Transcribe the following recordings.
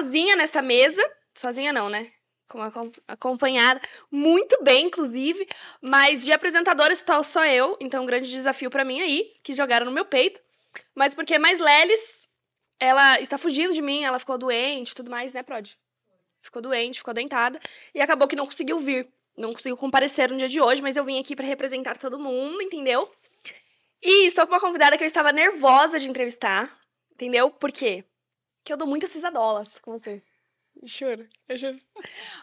sozinha nessa mesa. Sozinha não, né? Como acompanhada, muito bem, inclusive. Mas de apresentadora está só eu, então um grande desafio para mim aí, que jogaram no meu peito. Mas porque é mais Lelis, ela está fugindo de mim, ela ficou doente tudo mais, né, Prod? Ficou doente, ficou dentada e acabou que não conseguiu vir. Não conseguiu comparecer no dia de hoje, mas eu vim aqui para representar todo mundo, entendeu? E estou com uma convidada que eu estava nervosa de entrevistar, entendeu? Por quê? que eu dou muitas risadolas com vocês. Juro, eu juro.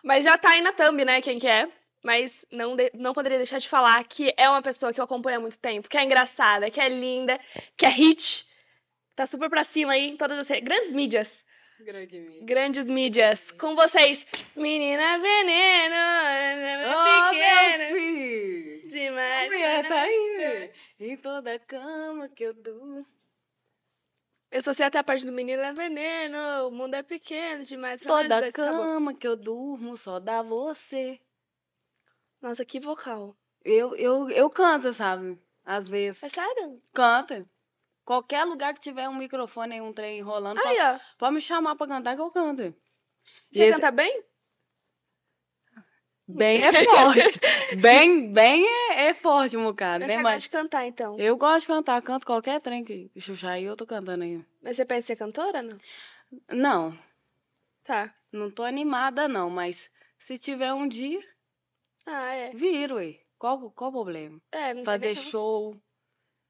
Mas já tá aí na thumb, né, quem que é. Mas não, de... não poderia deixar de falar que é uma pessoa que eu acompanho há muito tempo, que é engraçada, que é linda, que é hit. Tá super pra cima aí em todas as grandes mídias. Grande mídia. Grandes mídias. Com vocês, Menina Veneno. Oh, pequena, meu filho. Demais. Minha tá aí. Em toda cama que eu durmo. Eu só sei até a parte do menino é veneno, o mundo é pequeno demais pra Toda dois, cama que eu durmo só dá você. Nossa, que vocal. Eu, eu, eu canto, sabe? Às vezes. É sério? Canta. Qualquer lugar que tiver um microfone e um trem rolando, pode, pode, me chamar pra cantar que eu canto. Você Esse... canta bem? Bem é forte. bem, bem é é forte Mucado, bocado, né? você gosta de cantar, então? eu gosto de cantar, canto qualquer trem que chuchar aí, eu tô cantando aí. Mas você pensa em ser cantora, não? Não, Tá. não tô animada não, mas se tiver um dia, Ah, é. viro aí. Qual, qual o problema? É, não Fazer como- show,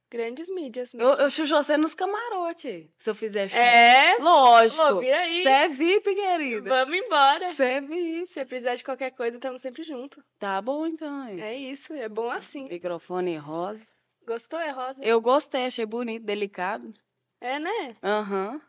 Grandes mídias mesmo. Eu, eu você nos camarote, se eu fizer chuchu, É? Lógico. Lô, vira aí. Você é VIP, querida. Vamos embora. É você é VIP. Se precisar de qualquer coisa, estamos sempre juntos. Tá bom, então. Hein? É isso, é bom assim. Microfone rosa. Gostou, é rosa? Eu gostei, achei bonito, delicado. É, né? Aham. Uhum.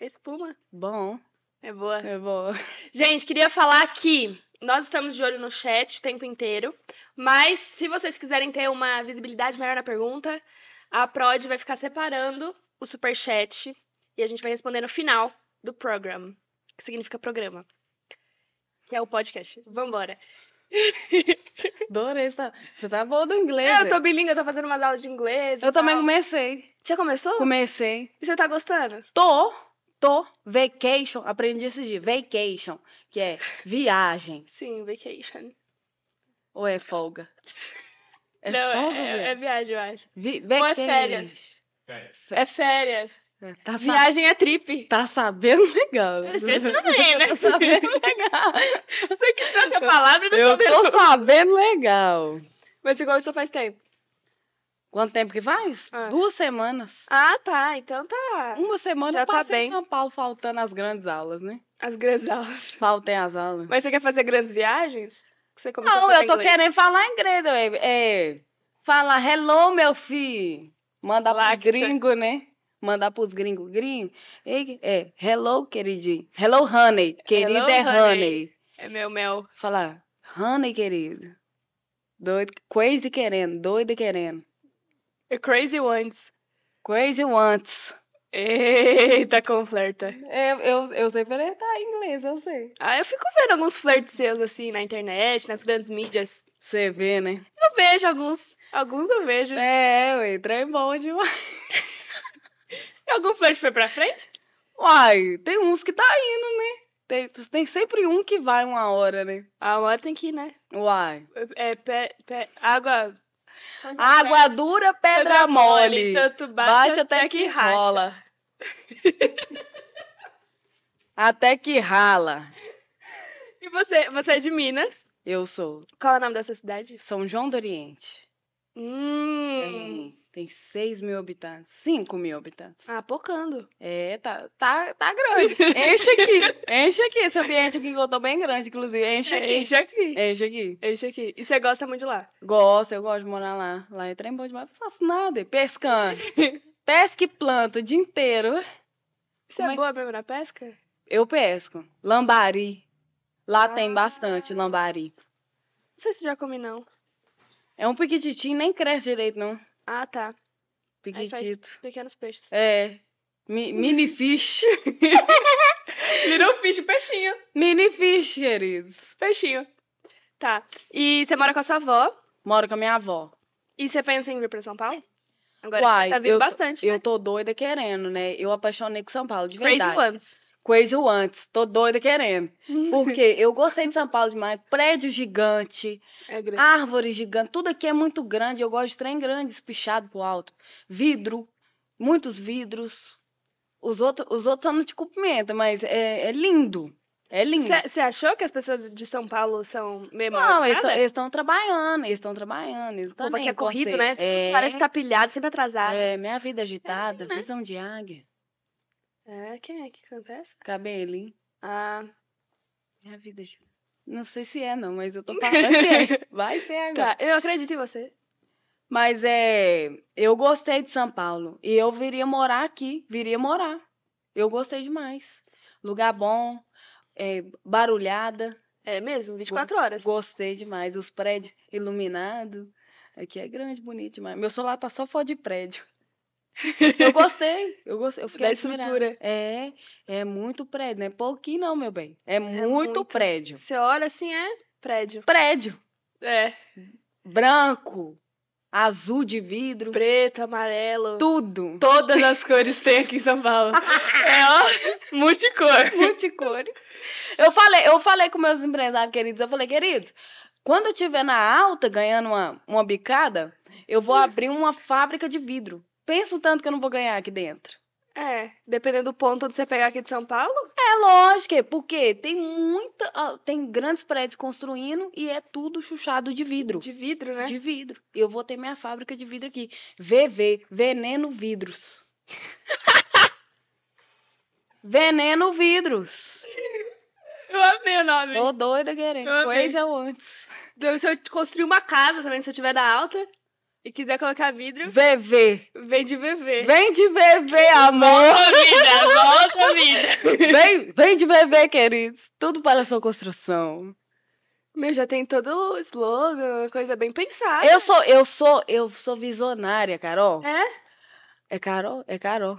Espuma. Bom. É boa. É boa. Gente, queria falar que nós estamos de olho no chat o tempo inteiro, mas se vocês quiserem ter uma visibilidade maior na pergunta, a Prod vai ficar separando o super chat e a gente vai responder no final do program, que significa programa, que é o podcast. Vambora. Adorei, tá... você tá boa do inglês. Eu né? tô bilingue, eu tô fazendo umas aulas de inglês. Eu também tal. comecei. Você começou? Comecei. E você tá gostando? Tô to vacation, aprendi esse dia, vacation, que é viagem. Sim, vacation. Ou é folga? É Não, folga, é, é, é, viagem, eu acho. Vi Ou é férias. férias. É férias. É, tá Viagem é trip. Tá sabendo legal. Né? Você também, né? Tá sabendo legal. Você que trouxe a palavra do Eu tô sabendo legal. Mas você começou faz tempo? Quanto tempo que faz? Ah. Duas semanas. Ah, tá. Então tá. Uma semana Já eu tá passei tá bem. em São Paulo faltando as grandes aulas, né? As grandes aulas. Faltem as aulas. Mas você quer fazer grandes viagens? você começou Não, a eu tô inglês. querendo falar inglês, baby. É. Falar hello, meu filho. Mandar pros gringos, né? Mandar pros gringos. Gringo. Ei, é. Hello, queridinho. Hello, honey. Querida hello, é honey. honey. É meu mel. Falar, honey, querido. Doido. Crazy querendo. Doida querendo. E é Crazy Ones. Crazy Ones. Eita, como flerta. É, eu, eu sei flertar em inglês, eu sei. Ah, eu fico vendo alguns flertes seus, assim, na internet, nas grandes mídias. Você vê, né? Eu vejo alguns. Alguns eu vejo. É, ué, trem bom demais. e algum flerte foi pra frente? Uai, tem uns que tá indo, né? Tem, tem sempre um que vai uma hora, né? A hora tem que ir, né? Uai. É, pé, pé, água Água dura, pedra, pedra mole. mole. Tanto bate, bate até, até, que, que rola. até que rala. E você, você é de Minas? Eu sou. Qual é o nome dessa cidade? São João do Oriente. Hum. Tem 6 mil habitantes. 5 mil habitantes. Ah, pocando. É, tá, tá, tá grande. Enche aqui. enche aqui. Esse ambiente aqui que eu tô bem grande, inclusive. Enche aqui. Enche aqui. Enche aqui. Enche aqui. E você gosta muito de lá? Gosto, eu gosto de morar lá. Lá é trem bom demais. Não faço nada. Pescando. Pesca e planta o dia inteiro. Você Como é, é boa pra na pesca? Eu pesco. Lambari. Lá ah. tem bastante lambari. Não sei se já comi, não. É um piquititinho, nem cresce direito, não. Ah, tá. pequenito, Pequenos peixes. É. Mi mini fish. Little fish, peixinho. Mini fish, queridos. Peixinho. Tá. E você mora com a sua avó? Moro com a minha avó. E você pensa em vir pra São Paulo? Agora Uai, você tá vindo eu, bastante. Né? Eu né? tô doida querendo, né? Eu apaixonei com São Paulo, de verdade. Crazy Ones. Coisa antes. Tô doida querendo. Porque eu gostei de São Paulo demais. Prédio gigante, é gigantes, árvore gigante, tudo aqui é muito grande. Eu gosto de trem grande, espichado pro alto. Vidro, muitos vidros. Os, outros, os outros só não te cumprimentam, mas é, é lindo. É lindo. Você achou que as pessoas de São Paulo são meio Não, eles estão trabalhando, eles estão trabalhando. Eles Opa, que é corrido, né? É... Parece que tá pilhado, sempre atrasado. É, minha vida é agitada, é assim, né? visão de águia. É, quem é que canta essa? Cabelinho. Ah, minha é vida, Gina. Não sei se é, não, mas eu tô passando. Vai ser tá, agora. Tá, eu acredito em você. Mas é. Eu gostei de São Paulo. E eu viria morar aqui. Viria morar. Eu gostei demais. Lugar bom, é, barulhada. É mesmo, 24 horas. Gostei demais. Os prédios iluminados. Aqui é grande, bonito demais. Meu celular tá só fora de prédio. Eu gostei, eu gostei, eu fiquei da estrutura. É, é muito prédio, não é pouquinho não, meu bem. É, é muito, muito prédio. Você olha assim, é prédio. Prédio. É. Branco, azul de vidro, preto, amarelo, tudo. Todas as cores tem aqui em São Paulo. é, ó, multicor. Multicor. Eu falei, eu falei com meus empresários queridos, eu falei, queridos, quando eu estiver na alta ganhando uma, uma bicada, eu vou hum. abrir uma fábrica de vidro. Pensa o tanto que eu não vou ganhar aqui dentro. É, dependendo do ponto onde você pegar aqui de São Paulo? É lógico, é, porque tem muita. Tem grandes prédios construindo e é tudo chuchado de vidro. De vidro, né? De vidro. Eu vou ter minha fábrica de vidro aqui. VV, Veneno Vidros. veneno Vidros. Eu amei o nome. Tô doida, querendo. Coisa é antes. Então, se eu construir uma casa também, se eu tiver da alta, e quiser colocar vidro. VV. Vem de VV. Vem de VV, amor. Volta, vida. Volta, vida. Vem, vem de VV, queridos. Tudo para a sua construção. Meu, já tem todo o slogan, coisa bem pensada. Eu sou, eu sou, eu sou visionária, Carol. É? É Carol? É Carol.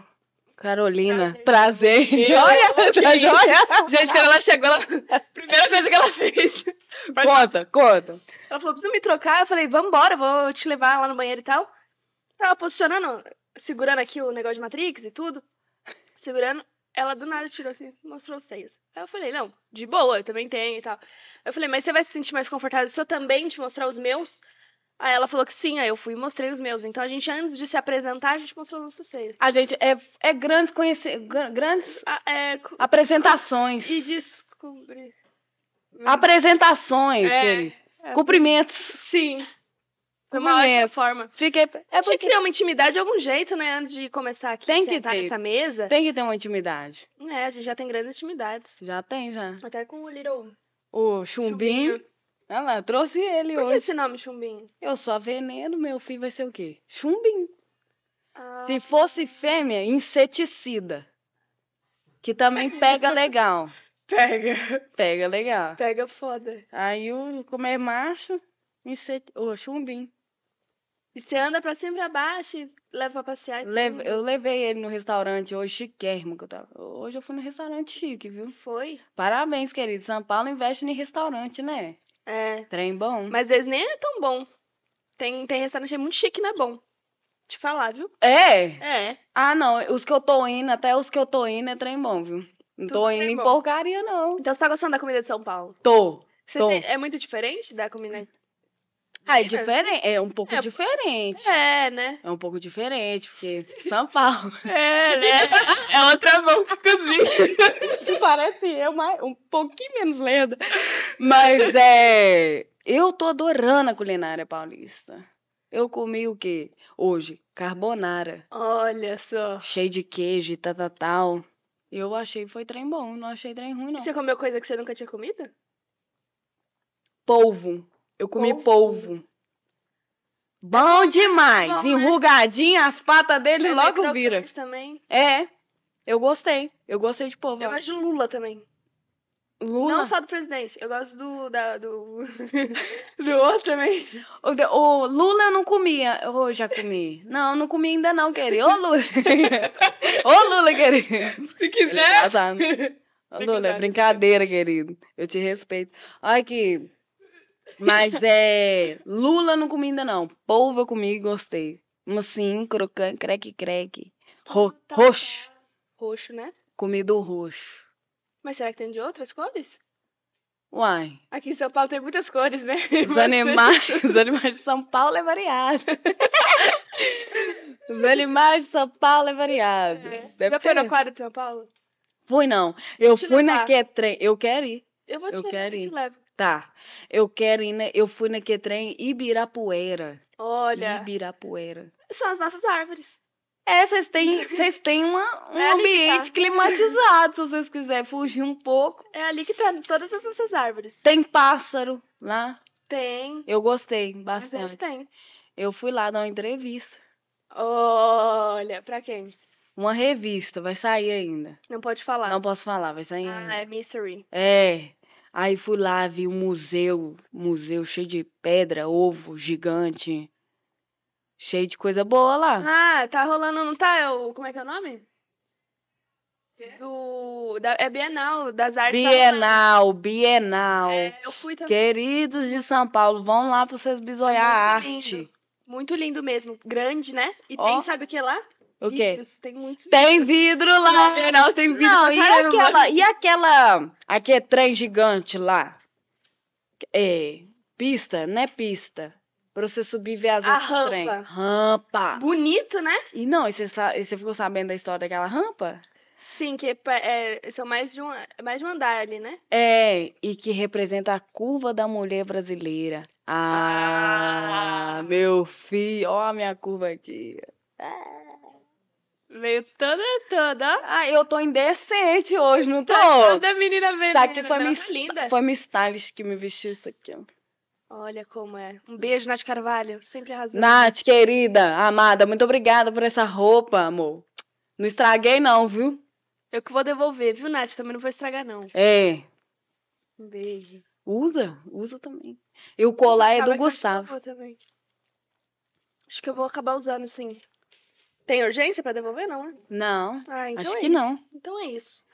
Carolina, prazer. prazer. Joia, joia. Gente, quando ela chegou, ela... a primeira coisa que ela fez. Conta, conta. Ela falou: preciso me trocar. Eu falei: vambora, vou te levar lá no banheiro e tal. Tava posicionando, segurando aqui o negócio de Matrix e tudo. Segurando. Ela do nada tirou assim, mostrou os seios. Aí eu falei: não, de boa, eu também tenho e tal. Eu falei: mas você vai se sentir mais confortável se eu também te mostrar os meus? Aí ela falou que sim, aí eu fui e mostrei os meus. Então a gente, antes de se apresentar, a gente mostrou nossos seios. A gente é, é grandes conhecer. Grandes a, é, apresentações. E descobrir. Apresentações, é, querido. É, Cumprimentos. Sim. Foi uma ótima forma. Fiquei... É porque... Tinha que uma intimidade de algum jeito, né? Antes de começar aqui, tem que ter. nessa mesa. Tem que ter uma intimidade. É, a gente já tem grandes intimidades. Já tem, já. Até com o Little... O chumbinho. chumbinho. Olha lá, trouxe ele Por hoje. Por que esse nome, Chumbinho? Eu sou a veneno, meu filho vai ser o quê? Chumbinho. Ah. Se fosse fêmea, inseticida. Que também pega legal. Pega. Pega legal. Pega foda. Aí, o, como é macho, inseti... oh, chumbinho. E você anda pra cima e pra baixo e leva pra passear. Leve, eu levei ele no restaurante hoje, chiquérrimo que eu tava. Hoje eu fui no restaurante chique, viu? Foi. Parabéns, querido. São Paulo investe em restaurante, né? É. Trem bom. Mas às vezes nem é tão bom. Tem, tem restaurante muito chique não é bom. Te falar, viu? É? É. Ah, não. Os que eu tô indo, até os que eu tô indo é trem bom, viu? Não tô indo em porcaria, não. Então você tá gostando da comida de São Paulo? Tô. Você tô. é muito diferente da comida ah, é assim, diferente, é um pouco é, diferente. É, né? É um pouco diferente, porque São Paulo. É, né? É outra mão que cozinha. Parece eu, mas um pouquinho menos lenda. Mas é. Eu tô adorando a culinária paulista. Eu comi o quê? Hoje? Carbonara. Olha só. Cheio de queijo e tal, tal, tal. Eu achei foi trem bom, não achei trem ruim, não. Você comeu coisa que você nunca tinha comido? Polvo. Eu comi polvo. Bom demais! Bom, né? Enrugadinho, as patas dele é, logo vira. também? É. Eu gostei. Eu gostei de polvo. Eu gosto de Lula também. Lula? Não só do presidente. Eu gosto do. Da, do... do outro também. O, o, Lula eu não comia. Eu já comi. Não, eu não comi ainda não, querido. Ô, Lula! Ô, Lula, querido! Se quiser! É Ô, Lula, é brincadeira, querido. Eu te respeito. Olha aqui. Mas é. Lula não comi ainda, não. Polvo eu comi e gostei. Mas sim, crocante, creque, creque. Ro tá roxo. Roxo, né? Comido roxo. Mas será que tem de outras cores? Uai. Aqui em São Paulo tem muitas cores, né? Os animais, os animais de São Paulo é variado. os animais de São Paulo é variado. É. Já foi no aquário de São Paulo? Fui não. Eu, eu fui levar. naquele trem. Eu quero ir. Eu vou te eu levar, quero ir. eu te levo. Tá. Eu quero ir. Na... Eu fui naquele trem Ibirapuera. Olha. Ibirapuera. São as nossas árvores. É, vocês têm, vocês têm uma, é um é ambiente tá. climatizado, se vocês quiserem fugir um pouco. É ali que tá todas as nossas árvores. Tem pássaro lá? Tem. Eu gostei bastante. tem. Eu fui lá dar uma entrevista. Olha, pra quem? Uma revista, vai sair ainda. Não pode falar. Não posso falar, vai sair ah, ainda. Ah, é Mystery. É. Aí fui lá, vi um museu, museu cheio de pedra, ovo gigante, cheio de coisa boa lá. Ah, tá rolando, não tá? É o, como é que é o nome? Do, da, é Bienal das Artes. Tá Bienal, Bienal. É, eu fui também. Queridos de São Paulo, vão lá pra vocês bisoiar a arte. Lindo. Muito lindo mesmo. Grande, né? E oh. tem, sabe o que lá? Vidros, tem muitos Tem vidro lá, Geral, tem vidro Não, e aquela, e aquela. trem gigante lá? É. Pista, né? Pista. Pra você subir e ver as a outras rampa. trem. Rampa. Bonito, né? E não, e você, e você ficou sabendo da história daquela rampa? Sim, que é, é, são mais de, um, mais de um andar ali, né? É, e que representa a curva da mulher brasileira. Ah, ah. meu filho, ó a minha curva aqui. Ah. Veio toda, toda. Ah, eu tô indecente hoje, não tô? Tá toda menina vermelha. Isso aqui foi, não, tá foi Miss Stylist que me vestiu isso aqui, ó. Olha como é. Um beijo, Nath Carvalho. Sempre arrasando. Nath, querida, amada, muito obrigada por essa roupa, amor. Não estraguei, não, viu? Eu que vou devolver, viu, Nath? Também não vou estragar, não. É. Um beijo. Usa, usa também. E o colar é tá, do Gustavo. Acho que eu vou acabar usando, sim. Tem urgência para devolver, não, né? Não. Ah, então acho é que isso. não. Então é isso.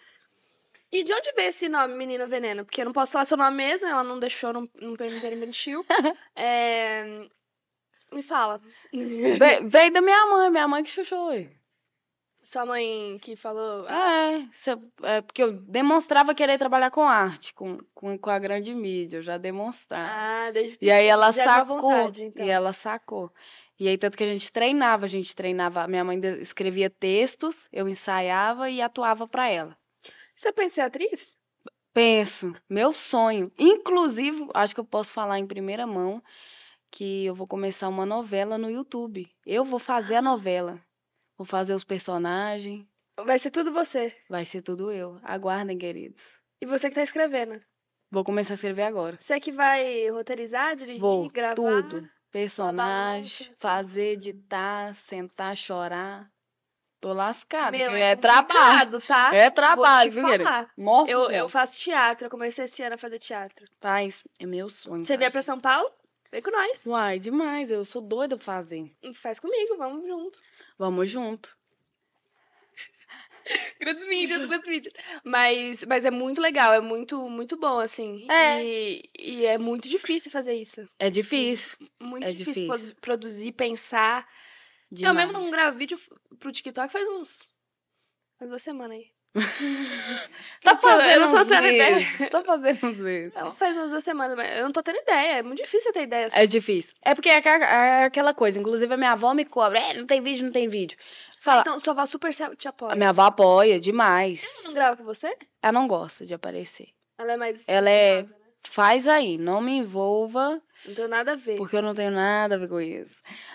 E de onde veio esse nome, Menina Veneno? Porque eu não posso falar seu nome mesmo, ela não deixou, não, não permitiu, mentiu. é... Me fala. veio da minha mãe, minha mãe que chuchou. Sua mãe que falou. Ah, é, cê, é, porque eu demonstrava querer trabalhar com arte, com, com, com a grande mídia, eu já demonstrava. Ah, desde E aí ela é sacou. Vontade, então. E ela sacou. E aí, tanto que a gente treinava, a gente treinava. Minha mãe escrevia textos, eu ensaiava e atuava para ela. Você pensa em atriz? Penso. Meu sonho. Inclusive, acho que eu posso falar em primeira mão que eu vou começar uma novela no YouTube. Eu vou fazer a novela. Vou fazer os personagens. Vai ser tudo você. Vai ser tudo eu. Aguardem, queridos. E você que tá escrevendo. Vou começar a escrever agora. Você que vai roteirizar, dirigir, vou, gravar? Tudo, personagem, fazer, editar, sentar, chorar. Tô lascada. Meu, é, é trabalho, tá? É trabalho, viu, Nossa, eu, eu, faço teatro, eu comecei esse ano a fazer teatro. Faz, é meu sonho. Você vier pra São Paulo? Vem com nós. Uai, demais, eu sou doida pra fazer. Faz comigo, vamos junto. Vamos junto. grandes mídias, grandes mídias. Mas, mas é muito legal, é muito, muito bom, assim. É. E, e é muito difícil fazer isso. É difícil. Muito é difícil, difícil. produzir, pensar. Demais. Eu mesmo não gravo vídeo pro TikTok faz uns. faz duas semanas aí. tá fazendo eu não tô tendo meses. ideia. Tá fazendo uns meses. Não, faz umas duas semanas, mas eu não tô tendo ideia. É muito difícil ter ideia. Assim. É difícil. É porque é aquela é coisa. Inclusive, a minha avó me cobra. É, não tem vídeo, não tem vídeo. É, fala. Ah, então, sua avó super te apoia. A minha avó apoia demais. Ela não grava com você? Ela não gosta de aparecer. Ela é mais. Ela é. Né? Faz aí, não me envolva. Não tenho nada a ver. Porque eu não tenho nada a ver com isso.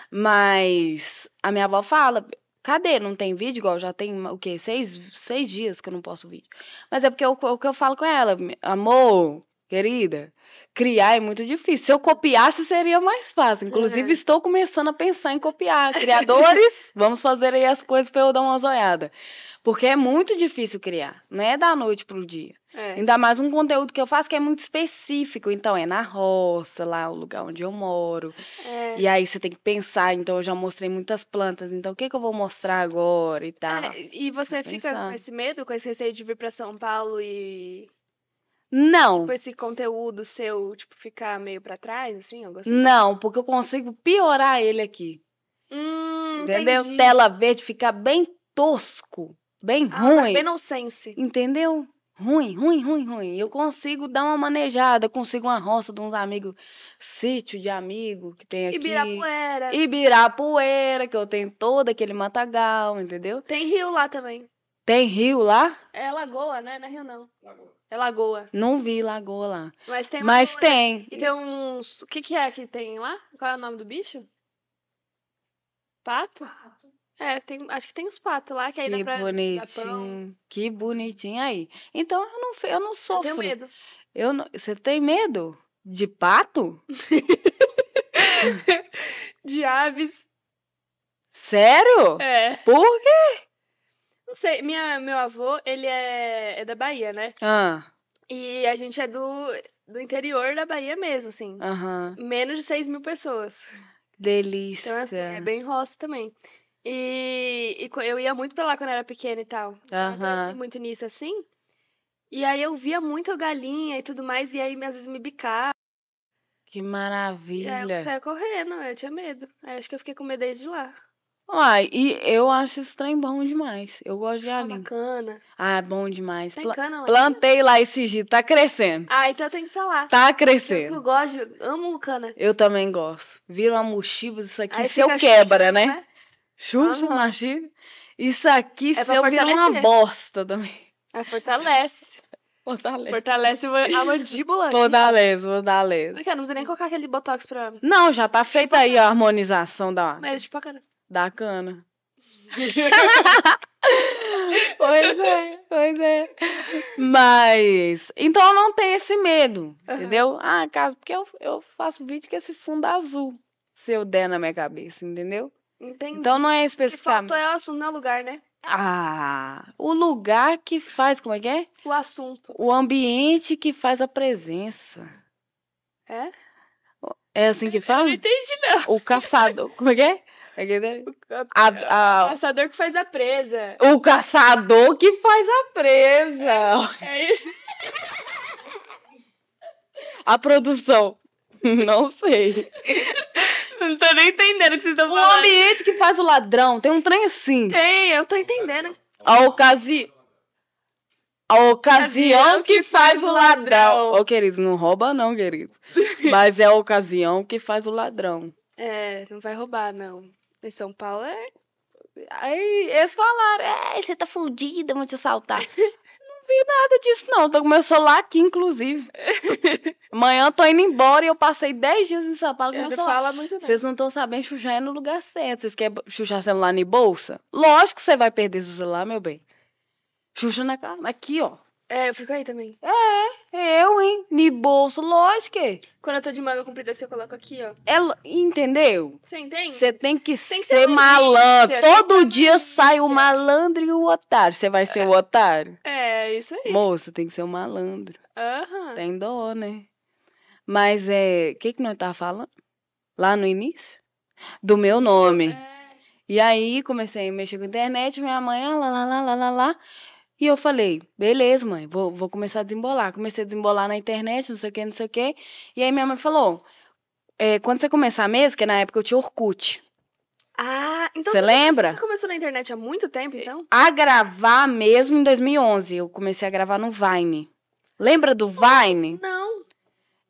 Mas a minha avó fala, Cadê? Não tem vídeo? Igual já tem o quê? Seis, seis dias que eu não posto vídeo. Mas é porque o que eu falo com ela, amor, querida, criar é muito difícil. Se eu copiasse, seria mais fácil. Inclusive, uhum. estou começando a pensar em copiar. Criadores, vamos fazer aí as coisas para eu dar uma zoiada. Porque é muito difícil criar, não é da noite pro dia. É. Ainda mais um conteúdo que eu faço que é muito específico. Então, é na roça, lá o lugar onde eu moro. É. E aí você tem que pensar. Então, eu já mostrei muitas plantas. Então, o que, que eu vou mostrar agora e tal? É, e você fica pensar. com esse medo, com esse receio de vir para São Paulo e não. Tipo, esse conteúdo seu, tipo, ficar meio para trás, assim? Eu não, porque eu consigo piorar ele aqui. Hum, Entendeu? Entendi. Tela verde ficar bem tosco, bem ah, ruim. Bem nonsense. Entendeu? Ruim, ruim, ruim, ruim. Eu consigo dar uma manejada, consigo uma roça de uns amigos, sítio de amigo que tem aqui. Ibirapuera. Ibirapuera, que eu tenho todo aquele matagal, entendeu? Tem rio lá também. Tem rio lá? É lagoa, né? Não é rio, não. Lagoa. É lagoa. Não vi lagoa lá. Mas tem. Mas lagoa, tem. Né? E tem uns. O que, que é que tem lá? Qual é o nome do bicho? Pato? Pato. É, tem, acho que tem uns patos lá que aí que dá pra bonitinho, Que bonitinho aí. Então eu não, eu não sofro. Eu tenho medo. Eu não, você tem medo de pato? de aves. Sério? É. Por quê? Não sei, minha, meu avô, ele é, é da Bahia, né? Ah. E a gente é do, do interior da Bahia mesmo, assim. Aham. Menos de 6 mil pessoas. Delícia. Então, assim, é bem roça também. E, e eu ia muito pra lá quando era pequena e tal. Aham. Eu muito nisso, assim. E aí eu via muito galinha e tudo mais, e aí às vezes me bicava. Que maravilha. E aí eu saia correndo, eu tinha medo. Aí acho que eu fiquei com medo desde lá. Uai, e eu acho esse trem bom demais. Eu gosto de alim. Ah, bacana. Ah, bom demais. Tem Pla cana lá? Plantei lá esse giro, tá crescendo. Ah, então eu tenho que falar. Tá crescendo. Eu, eu gosto, eu amo cana. Eu também gosto. Vira uma mochiva, isso aqui, se eu quebra, né? né? Xuxa, uhum. Isso aqui, é se eu virar uma bosta também. É, fortalece. Fortalece. Fortalece a mandíbula. Fortalece, fortalece. eu não precisa nem colocar aquele botox pra. Não, já tá feita tipo aí a harmonização da. Mas, tipo, a da cana. pois é, pois é. Mas. Então não tem esse medo, uhum. entendeu? Ah, caso, porque eu, eu faço vídeo com esse fundo azul, se eu der na minha cabeça, entendeu? Entendi. Então não é especificamente. O que faltou é o assunto, não é lugar, né? Ah, o lugar que faz, como é que é? O assunto. O ambiente que faz a presença. É? É assim que fala? Eu não entendi, não. O caçador, como é que é? A, é, a, o caçador que faz a presa. O caçador que faz a presa. É, é isso. A produção. Não sei. Não tô nem entendendo o que vocês estão falando. O ambiente que faz o ladrão. Tem um trem assim. Tem, eu tô entendendo. A ocasião. A ocasião que, faz o ladrão. Ô, oh, não rouba não, querido. Mas é a ocasião que faz o ladrão. É, não vai roubar, não em São Paulo é. Aí eles falaram: é, você tá fudida, vão te assaltar. não vi nada disso, não. Tô com meu celular aqui, inclusive. Amanhã eu tô indo embora e eu passei 10 dias em São Paulo com eu é, meu celular. Fala muito Vocês não estão sabendo chujar é no lugar certo. Vocês querem chujar celular em bolsa? Lógico que você vai perder seu celular, meu bem. Xuxa na, aqui, ó. É, eu fico aí também. É. Eu, hein? Ni bolso, lógico. Quando eu tô de manga comprida, assim, eu coloco aqui, ó. Ela, é entendeu? Você entende? Você tem que tem ser malandro. Assim, Todo tá dia sai o malandro e o otário. Você vai ser é. o otário? É, isso aí. Moça, tem que ser o malandro. Aham. Tem dó, né? Mas é. O que, que nós tava falando? Lá no início? Do meu nome. É. E aí comecei a mexer com a internet, minha mãe, ah, lá, lá, lá, lá, lá, lá. E eu falei, beleza, mãe, vou, vou começar a desembolar. Comecei a desembolar na internet, não sei o que, não sei o que. E aí minha mãe falou, é, quando você começar mesmo, que na época eu tinha Orkut. Ah, então você, você lembra? Você começou na internet há muito tempo, então? A gravar mesmo em 2011. Eu comecei a gravar no Vine. Lembra do Vine? não.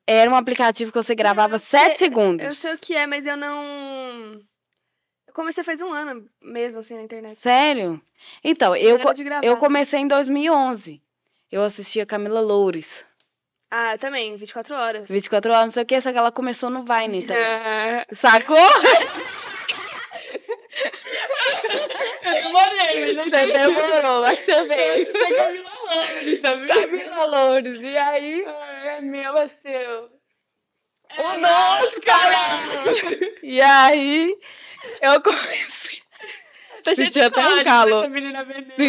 Era um aplicativo que você gravava 7 segundos. Eu sei o que é, mas eu não eu comecei faz um ano mesmo, assim, na internet. Sério? Então, eu, eu, comecei em 2011. Eu assistia Camila Loures. Ah, eu também, 24 horas. 24 horas, não sei o que, só que ela começou no Vine também. Então. Sacou? eu demorei, mas Você demorou, mas também. Isso é Camila Loures, tá vendo? Camila Loures, e aí? é meu, é seu. o nosso, caramba! É e aí... Eu comecei. Tá até um calor. É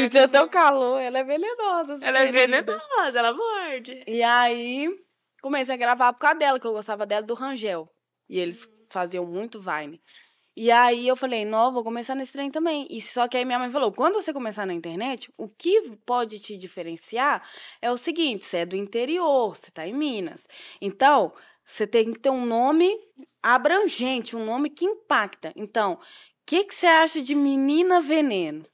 Sentia até um calor. Ela é venenosa. Ela é venenosa, ela morde. E aí, comecei a gravar por causa dela, que eu gostava dela do Rangel. E eles hum. faziam muito Vine. E aí eu falei, não, vou começar nesse trem também. E só que aí minha mãe falou, quando você começar na internet, o que pode te diferenciar é o seguinte, você é do interior, você tá em Minas. Então, você tem que ter um nome abrangente, um nome que impacta. Então, o que, que você acha de menina veneno?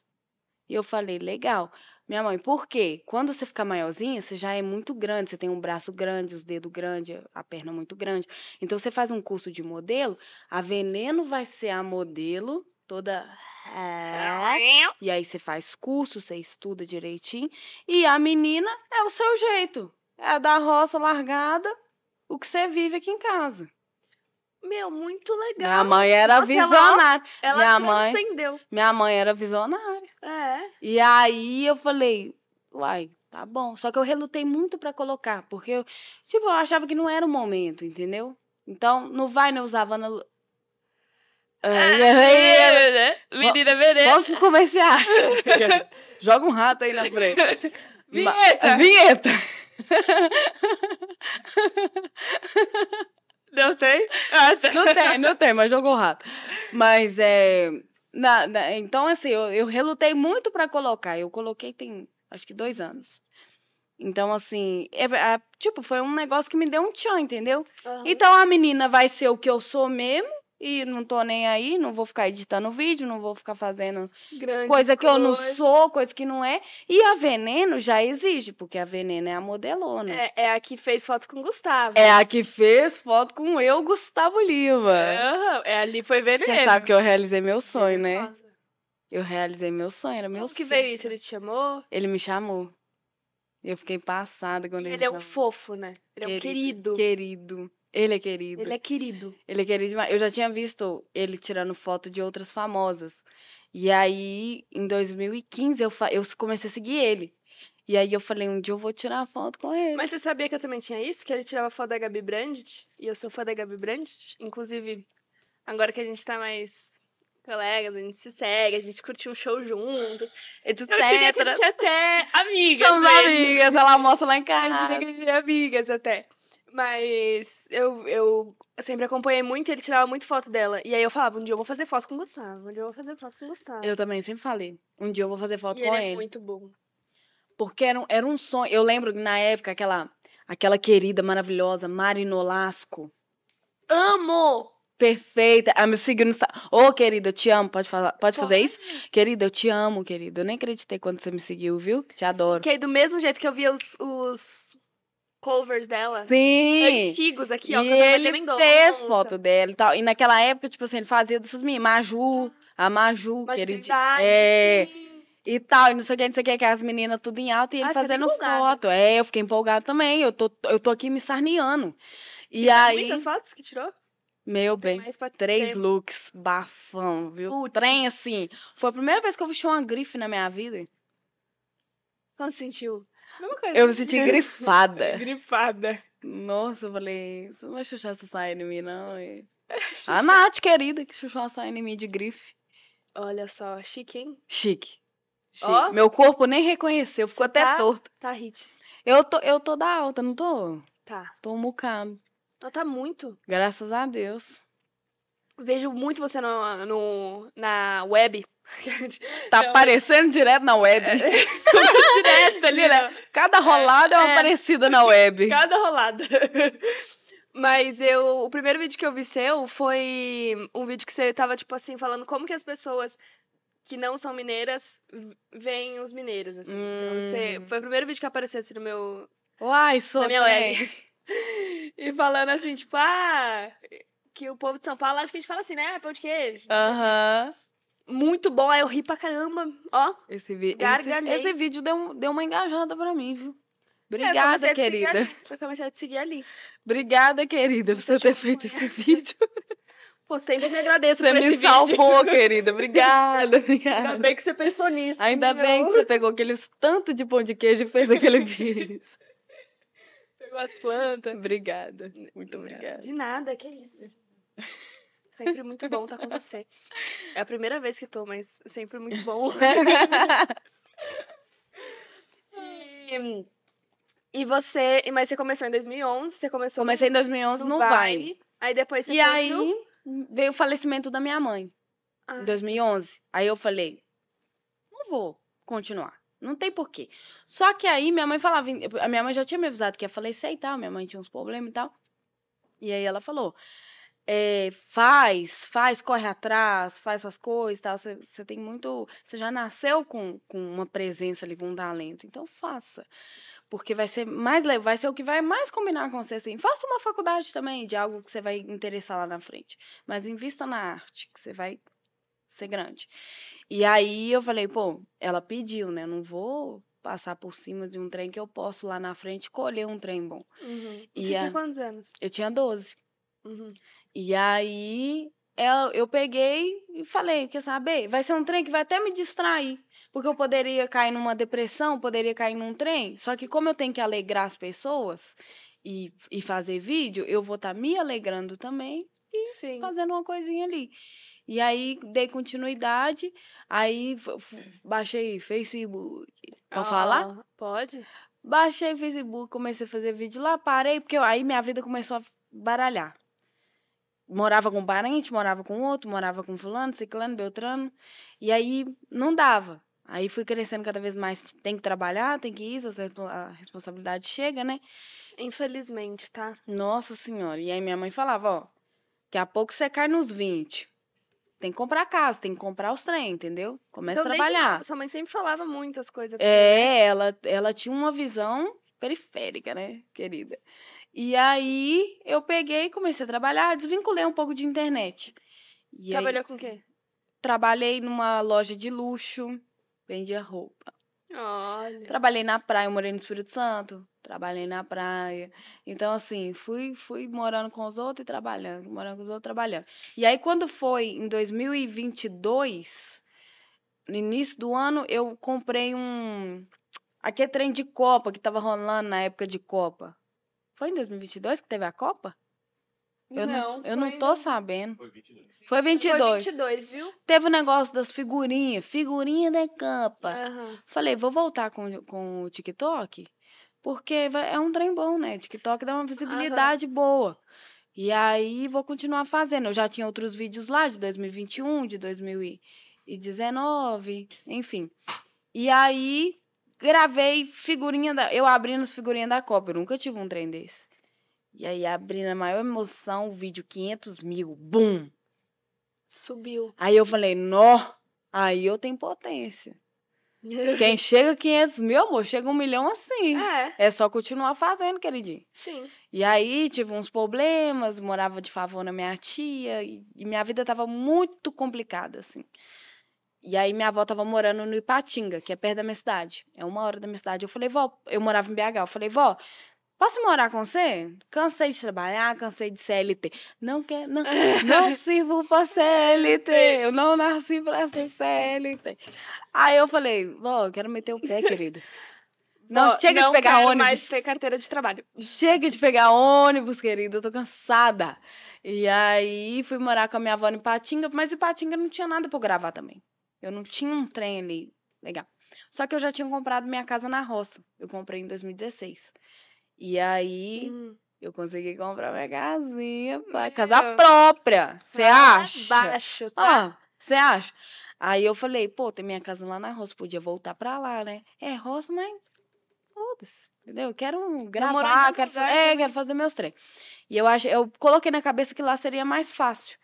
E eu falei, legal. Minha mãe, por quê? Quando você ficar maiorzinha, você já é muito grande, você tem um braço grande, os dedos grandes, a perna muito grande. Então você faz um curso de modelo, a Veneno vai ser a modelo toda é. e aí você faz curso, você estuda direitinho e a menina é o seu jeito. É a da roça largada, o que você vive aqui em casa. Meu, muito legal. Minha mãe era Nossa, visionária. Ela, ela minha transcendeu. Mãe, minha mãe era visionária. É. E aí eu falei, uai, tá bom. Só que eu relutei muito para colocar, porque eu, tipo, eu achava que não era o momento, entendeu? Então, não vai, né, usava na... menina vereda. Posso comerciar? Joga um rato aí na frente. Vinheta. Vinheta. Não tem? Ah, tá. Não tem, não tem, mas jogou rato. Mas é. Na, na, então, assim, eu, eu relutei muito para colocar. Eu coloquei tem acho que dois anos. Então, assim, é, é, tipo, foi um negócio que me deu um tchan, entendeu? Uhum. Então a menina vai ser o que eu sou mesmo, e não tô nem aí, não vou ficar editando vídeo, não vou ficar fazendo Grande coisa que eu não sou, coisa que não é. E a Veneno já exige, porque a Veneno é a modelona. É, é a que fez foto com o Gustavo. É a que fez foto com eu, Gustavo Lima. Uhum, é ali foi Veneno. Você sabe que eu realizei meu sonho, né? Eu realizei meu sonho, era meu sonho. que veio isso? Ele te chamou? Ele me chamou. Eu fiquei passada quando ele Ele é um chamou. fofo, né? Ele querido, é um querido. Querido. Ele é querido. Ele é querido. Ele é querido demais. Eu já tinha visto ele tirando foto de outras famosas. E aí, em 2015, eu, eu comecei a seguir ele. E aí eu falei, um dia eu vou tirar foto com ele. Mas você sabia que eu também tinha isso? Que ele tirava foto da Gabi Brandt? E eu sou fã da Gabi Brandt. Inclusive, agora que a gente tá mais colegas, a gente se segue, a gente curtiu um show junto, Etc. Eu diria que a gente é até amigas. Somos mesmo. amigas, ela mostra lá em casa, a gente ser amigas até. Mas eu, eu sempre acompanhei muito e ele tirava muito foto dela. E aí eu falava, um dia eu vou fazer foto com o Gustavo, um dia eu vou fazer foto com o Gustavo. Eu também sempre falei, um dia eu vou fazer foto e com é ele. Ele é muito bom. Porque era, um, era um sonho. Eu lembro na época aquela, aquela querida maravilhosa, Mari Nolasco. Amo! Perfeita. Ah, me siga no Instagram. Ô, oh, querida, eu te amo. Pode, falar, pode, pode, fazer isso? Querida, eu te amo, querida. Eu nem acreditei quando você me seguiu, viu? Te adoro. Que aí, do mesmo jeito que eu via os, os covers dela. Sim! Antigos aqui, ó. E ele fez foto dela e tal. E naquela época, tipo assim, ele fazia dessas meninas. Maju, a Maju, Mas é... Sim e tal, e não sei o que, não sei o que, que as meninas tudo em alta e ele ah, fazendo foto. É, eu fiquei empolgada também, eu tô, eu tô aqui me sarneando. E, e aí... Muitas fotos que tirou? Meu bem, três looks, bafão, viu? Putz. Trem assim, foi a primeira vez que eu vesti uma grife na minha vida. Como sentiu? Eu me senti grifada. grifada. Nossa, eu falei, você não vai chuchar essa saia em mim, não? E... A ah, Nath, querida, que chuchou a saia em mim de grife. Olha só, chique, hein? Chique. chique. Oh. Meu corpo nem reconheceu, ficou até tá, torto. Tá hit. Eu tô, eu tô da alta, não tô? Tá. Tô um mucado. Ela tá muito. Graças a Deus. Vejo muito você no, no, na web. Tá aparecendo direto na web. É. é direto ali, né? Cada é, rolada é, é uma é. parecida na web. Cada rolada. Mas eu, o primeiro vídeo que eu vi seu foi um vídeo que você tava tipo assim falando como que as pessoas que não são mineiras veem os mineiros assim. Hum. Então, você, hum. foi o primeiro vídeo que apareceu assim no meu Uai, sou na minha web. e falando assim, tipo, ah, que o povo de São Paulo acho que a gente fala assim, né? Pão de queijo. Aham. Uh -huh. Muito bom. Aí eu ri pra caramba. Ó. Esse, vi esse, esse, vídeo deu, deu uma engajada pra mim, viu? É, obrigada, eu querida. foi começar a te seguir ali. Obrigada, querida, por você ter feito esse vídeo. Pô, sempre me agradeço você por me salvou, querida. Obrigada, obrigada. Ainda bem que você pensou nisso. Ainda meu. bem que você pegou aqueles tanto de pão de queijo e fez aquele vídeo. Pegou as plantas. Obrigada. Muito obrigada. obrigada. De nada, que isso. Sempre muito bom estar tá com você. É a primeira vez que tô, mas sempre muito bom. e, e você. Mas você começou em 2011, você começou. Comecei em 2011 no vai. Aí depois você E aí pro... veio o falecimento da minha mãe, ah. em 2011. Aí eu falei: não vou continuar. Não tem porquê. Só que aí minha mãe falava, a minha mãe já tinha me avisado que ia falecer e tal, minha mãe tinha uns problemas e tal. E aí ela falou: é, faz, faz, corre atrás, faz suas coisas, tal. Você, você tem muito, você já nasceu com, com uma presença ali, com um talento, então faça, porque vai ser mais vai ser o que vai mais combinar com você assim. Faça uma faculdade também de algo que você vai interessar lá na frente, mas invista na arte, que você vai ser grande. E aí eu falei, pô, ela pediu, né? Eu não vou passar por cima de um trem que eu posso lá na frente colher um trem bom. Uhum. E você a... tinha quantos anos? Eu tinha 12. Uhum. E aí é, eu peguei e falei, quer saber? Vai ser um trem que vai até me distrair. Porque eu poderia cair numa depressão, poderia cair num trem. Só que como eu tenho que alegrar as pessoas e, e fazer vídeo, eu vou estar tá me alegrando também e Sim. fazendo uma coisinha ali. E aí dei continuidade, aí baixei Facebook. Pode ah, falar? Pode. Baixei Facebook, comecei a fazer vídeo lá, parei, porque aí minha vida começou a baralhar morava com um parente, morava com outro, morava com fulano, ciclano, beltrano, e aí não dava. Aí fui crescendo cada vez mais, tem que trabalhar, tem que isso, a responsabilidade chega, né? Infelizmente, tá? Nossa senhora. E aí minha mãe falava, ó, daqui a pouco você cai nos 20. Tem que comprar casa, tem que comprar os trem, entendeu? Começa então, a trabalhar. Desde... Sua mãe sempre falava muitas coisas pra É, você, né? É, ela, ela tinha uma visão periférica, né, querida? E aí eu peguei, comecei a trabalhar, desvinculei um pouco de internet. E Trabalhou aí, com o quê? Trabalhei numa loja de luxo, vendia roupa. Olha. Trabalhei na praia, eu morei no Espírito Santo, trabalhei na praia. Então, assim, fui, fui morando com os outros e trabalhando, morando com os outros trabalhando. E aí, quando foi em 2022, no início do ano, eu comprei um. Aquele trem de Copa que tava rolando na época de Copa. Foi em 2022 que teve a Copa? Eu não, não eu não tô não. sabendo. Foi 22. Foi 22. Foi 22, viu? Teve o um negócio das figurinhas, figurinha da campa. Uhum. Falei, vou voltar com, com o TikTok, porque é um trem bom, né? TikTok dá uma visibilidade uhum. boa. E aí vou continuar fazendo. Eu já tinha outros vídeos lá de 2021, de 2019, enfim. E aí gravei figurinha da. Eu abri nos figurinhas da Copa. Eu nunca tive um trem desse. E aí, abri na maior emoção, o vídeo 500 mil. Bum! Subiu. Aí eu falei, nó! Aí eu tenho potência. Quem chega a 500 mil, amor, chega um milhão assim. É. É só continuar fazendo, queridinho. Sim. E aí tive uns problemas, morava de favor na minha tia, e minha vida tava muito complicada, assim. E aí minha avó tava morando no Ipatinga, que é perto da minha cidade. É uma hora da minha cidade. Eu falei, vó, eu morava em BH. Eu falei, vó, posso morar com você? Cansei de trabalhar, cansei de CLT. Não quer, não, não sirvo pra CLT. Eu não nasci pra ser CLT. Aí eu falei, vó, quero meter o pé, querida. Não, Bom, chega não de pegar quero ônibus. mais ter carteira de trabalho. Chega de pegar ônibus, querida, eu tô cansada. E aí fui morar com a minha avó em Patinga, mas em Patinga não tinha nada pra eu gravar também. Eu não tinha um trem ali legal. Só que eu já tinha comprado minha casa na roça. Eu comprei em 2016. E aí hum. eu consegui comprar minha casinha, pra casa própria. Você acha? Baixo, tá? Ah, você acha? Aí eu falei, pô, tem minha casa lá na roça, podia voltar pra lá, né? É roça, mas foda-se, entendeu? Eu quero gravar, quero, lugar, é, né? quero fazer meus treinos. E eu acho, eu coloquei na cabeça que lá seria mais fácil.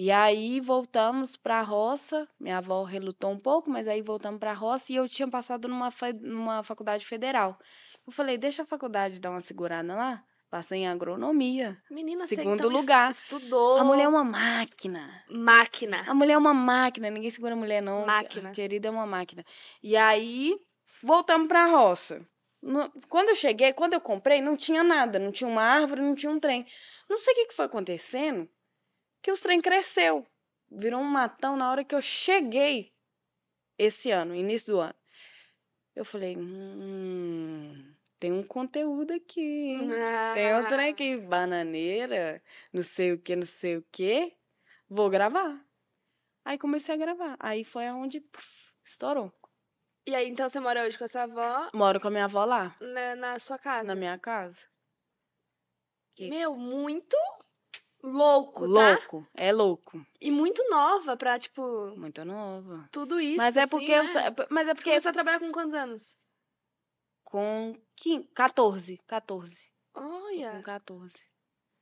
E aí voltamos para a roça, minha avó relutou um pouco, mas aí voltamos para a roça e eu tinha passado numa, numa faculdade federal. Eu falei, deixa a faculdade dar uma segurada lá. Passei em agronomia. Menina, segundo então lugar. Estudou. A mulher é uma máquina. Máquina. A mulher é uma máquina. Ninguém segura a mulher, não. Máquina. querida é uma máquina. E aí, voltamos pra roça. quando eu cheguei, quando eu comprei, não tinha nada. Não tinha uma árvore, não tinha um trem. Não sei o que, que foi acontecendo que os trem cresceu. Virou um matão na hora que eu cheguei esse ano, início do ano. Eu falei, hum, tem um conteúdo aqui, Tem um trem aqui, bananeira, não sei o que, não sei o que. Vou gravar. Aí comecei a gravar. Aí foi aonde estourou. E aí, então você mora hoje com a sua avó? Moro com a minha avó lá. Na, na sua casa? Na minha casa. Que... Meu, muito Louco, tá? Louco, é louco. E muito nova pra, tipo. Muito nova. Tudo isso. É assim, né? Mas é assim, porque. Né? mas é porque. Você trabalha eu... com quantos anos? Com 15, 14. 14. Olha. Com 14.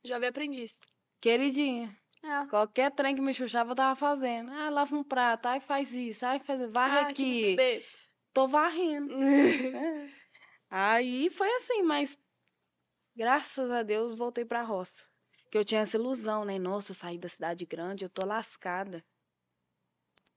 Jovem aprendiz. Queridinha. É. Qualquer trem que me chuchava, eu tava fazendo. Ah, lava um prato, ai, faz isso, ai, faz. Varre ah, tipo aqui. Que Tô varrendo. É. Aí foi assim, mas graças a Deus voltei pra roça que eu tinha essa ilusão, né? Nossa, eu saí da cidade grande, eu tô lascada.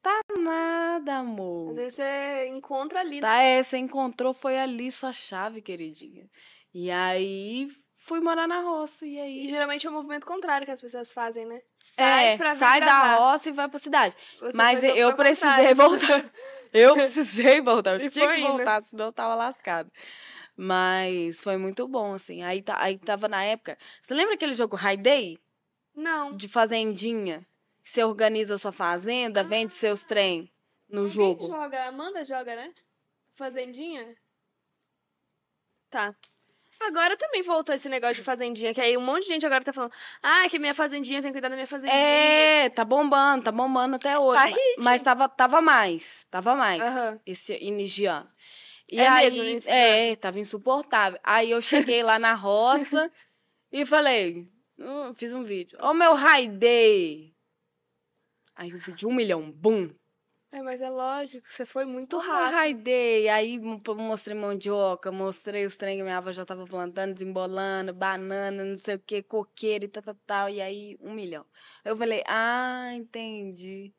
Tá nada, amor. Às vezes você encontra ali. Né? Tá, né? é, você encontrou, foi ali sua chave, queridinha. E aí fui morar na roça. E aí. E geralmente é o movimento contrário que as pessoas fazem, né? Sai, é, sai da roça e vai pra cidade. Você Mas eu precisei voltar. Eu precisei voltar. Eu tinha que voltar, indo. senão eu tava lascada. Mas foi muito bom, assim. Aí, tá, aí tava na época. Você lembra aquele jogo High Day? Não. De fazendinha. Você organiza sua fazenda, ah, vende seus trem no jogo. joga? A Amanda joga, né? Fazendinha? Tá. Agora também voltou esse negócio de fazendinha, que aí um monte de gente agora tá falando, ah, que minha fazendinha, tem que cuidar da minha fazendinha. É, tá bombando, tá bombando até hoje. Tá mas, mas tava, tava mais, tava mais uhum. esse início ano. E é aí, mesmo, é, tava insuportável. Aí eu cheguei lá na roça e falei, hum, fiz um vídeo. Ô oh, meu raidei! Aí eu vídeo um milhão, bum! É, mas é lógico, você foi muito rápido. Raidei! Aí mostrei mandioca, mostrei os trem que minha avó já tava plantando, desembolando, banana, não sei o que, coqueiro e tal, tal, tal. E aí, um milhão. Eu falei, ah, entendi.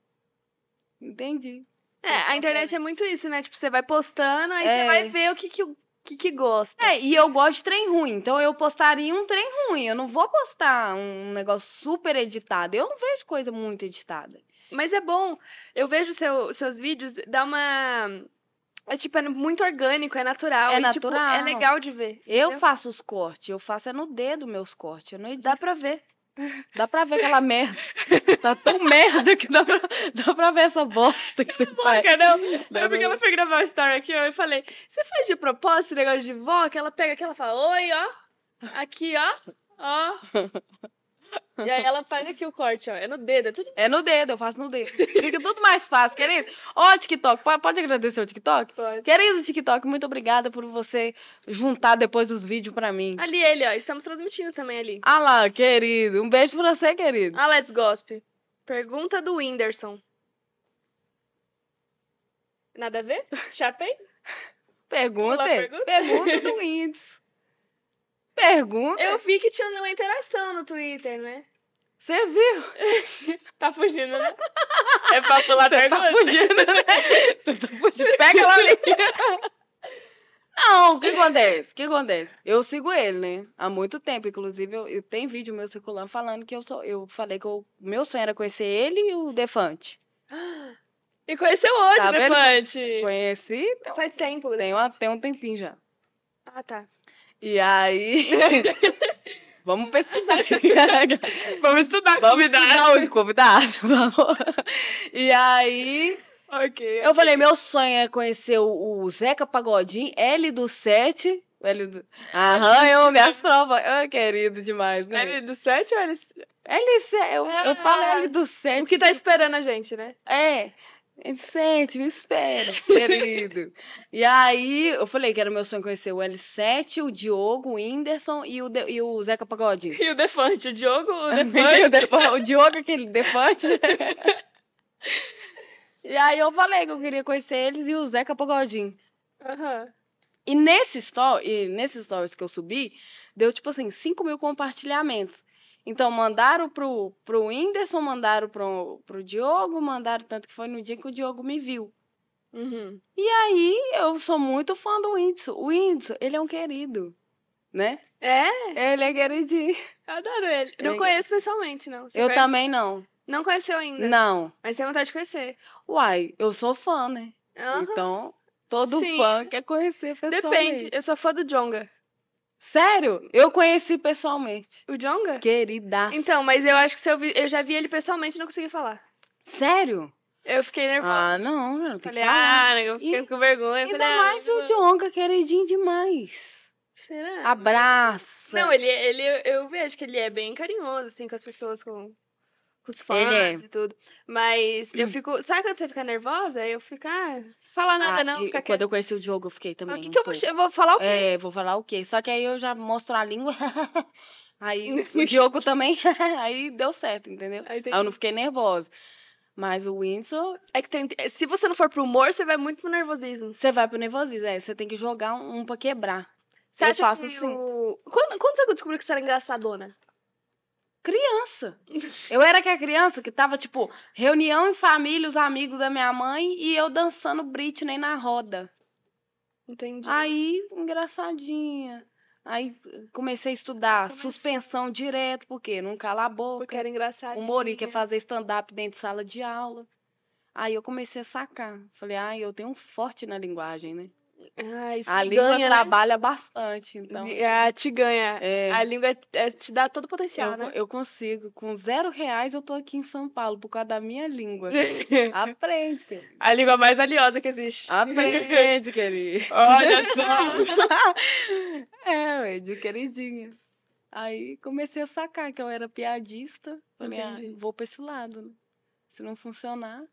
Entendi. É, a internet é muito isso, né? Tipo, você vai postando, aí é. você vai ver o que, que, o que, que gosta. É, e eu gosto de trem ruim, então eu postaria um trem ruim. Eu não vou postar um negócio super editado. Eu não vejo coisa muito editada. Mas é bom. Eu vejo seu, seus vídeos, dá uma. É tipo, é muito orgânico, é natural. É e, natural. Tipo, é legal de ver. Eu faço os cortes, eu faço é no dedo meus cortes. Eu não edito. Dá pra ver. Dá pra ver aquela merda. Tá tão merda que dá pra, dá pra ver essa bosta que você Boca, faz. Não. Eu porque ela foi gravar o story aqui, falei, você faz de propósito esse negócio de vó? Que ela pega aqui, ela fala, oi, ó. Aqui, ó. Ó. E aí ela faz aqui o corte, ó. É no dedo. É, tudo... é no dedo, eu faço no dedo. Fica tudo mais fácil, querido. Ó, oh, TikTok, pode agradecer o TikTok? Pode. Querido TikTok, muito obrigada por você juntar depois dos vídeos pra mim. Ali ele, ó. Estamos transmitindo também ali. Ah lá, querido. Um beijo pra você, querido. Ah, let's gossip. Pergunta do Whindersson. Nada a ver? Chapei? Pergunta. pergunta. Pergunta do Whindersson. Pergunta? Eu vi que tinha uma interação no Twitter, né? Você viu? tá fugindo, né? É pra pular Você tá fugindo, né? Você tá fugindo. Pega ela ali. Não, o que acontece? O que acontece? Eu sigo ele, né? Há muito tempo, inclusive, eu, eu tem vídeo meu circulando falando que eu sou, eu falei que o meu sonho era conhecer ele e o Defante. E conheceu hoje, tá Defante? Conheci. Faz tempo. Né? Tem, até tem um tempinho já. Ah, tá. E aí. Vamos pesquisar. Vamos estudar convidado. Vamos estudar o convidado, vamos. E aí. Ok. eu okay. falei, meu sonho é conhecer o, o Zeca Pagodinho, L do 7. L do... Arranham minhas tropas. Oh, ah, querido demais, né? L do 7 ou L... L... Eu, ah, eu falo L do 7. Ah, o que tá esperando a gente, né? É. Vicente, é, me espera, querido. e aí, eu falei que era meu sonho conhecer o L7, o Diogo, o Whindersson e o, De e o Zeca Pagodinho. E o Defante, o Diogo, o Defante. o, Def o Diogo, aquele Defante. e aí eu falei que eu queria conhecer eles e o Zeca Pagodinho. Uhum. E, nesse story, e nesse stories que eu subi, deu tipo assim, 5 mil compartilhamentos. Então, mandaram pro, pro Whindersson, mandaram pro, pro Diogo, mandaram tanto que foi no dia que o Diogo me viu. Uhum. E aí, eu sou muito fã do Whindersson. O Whindersson, ele é um querido, né? É? Ele é queridinho. Eu adoro ele. Não ele é conheço pessoalmente, não. Você eu conhece? também não. Não conheceu ainda? Não. Mas tem vontade de conhecer. Uai, eu sou fã, né? Uhum. Então, todo Sim. fã quer conhecer pessoalmente. Depende, eu sou fã do Jonga. Sério? Eu conheci pessoalmente. O Jonga? Querida. Então, mas eu acho que se eu, vi, eu já vi ele pessoalmente e não consegui falar. Sério? Eu fiquei nervosa. Ah, não, não tem falei, que falar. Ah, eu fiquei e, com vergonha. Ainda falei, ah, mais ah, o Jonga, queridinho demais. Será? Abraça. Não, ele, ele, eu vejo que ele é bem carinhoso, assim, com as pessoas, com, com os é. fãs é. e tudo. Mas eu hum. fico. Sabe quando você fica nervosa? Eu fico, ah, falar ah, nada, ah, não. E, quando quieto. eu conheci o Diogo, eu fiquei ah, também. o que um que eu, vou, eu, vou, falar o quê? É, vou falar o quê? Só que aí eu já mostro a língua. aí o Diogo também. aí deu certo, entendeu? Aí, aí eu não fiquei nervosa. Mas o Winslow É que tem, é, se você não for pro humor, você vai muito pro nervosismo. Você vai pro nervosismo, é. Você tem que jogar um, um pra quebrar. Você eu acha que assim. O... Quando, quando você descobriu que você era engraçadona? criança. Eu era aquela criança que tava, tipo, reunião em família, os amigos da minha mãe e eu dançando Britney na roda. Entendi. Aí, engraçadinha. Aí comecei a estudar suspensão direto, porque não cala a boca. Porque era engraçadinha. O Mori quer fazer stand-up dentro de sala de aula. Aí eu comecei a sacar. Falei, ah, eu tenho um forte na linguagem, né? Ah, isso a língua ganha, né? trabalha né? bastante, então. É, te ganha. É. A língua é, é te dá todo o potencial, eu, né? Eu consigo. Com zero reais eu tô aqui em São Paulo por causa da minha língua. Aprende, querido. A língua mais valiosa que existe. Aprende, querido. Olha só. é, de queridinha. Aí comecei a sacar que eu era piadista. Falei, ah, vou pra esse lado, né? Se não funcionar.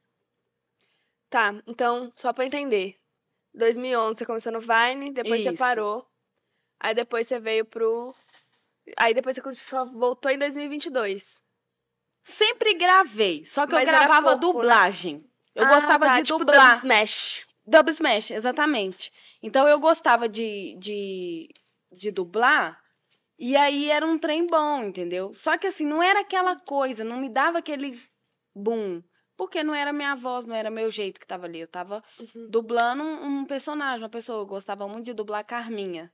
Tá, então, só pra entender 2011 você começou no Vine, depois Isso. você parou. Aí depois você veio pro. Aí depois você só voltou em 2022. Sempre gravei, só que Mas eu gravava pouco, né? dublagem. Né? Eu ah, gostava tá, de tipo dublar. Dub Smash. Dub Smash, exatamente. Então eu gostava de, de, de dublar. E aí era um trem bom, entendeu? Só que assim, não era aquela coisa, não me dava aquele boom. Porque não era minha voz, não era meu jeito que tava ali. Eu tava uhum. dublando um, um, personagem, uma pessoa. Eu gostava muito de dublar Carminha.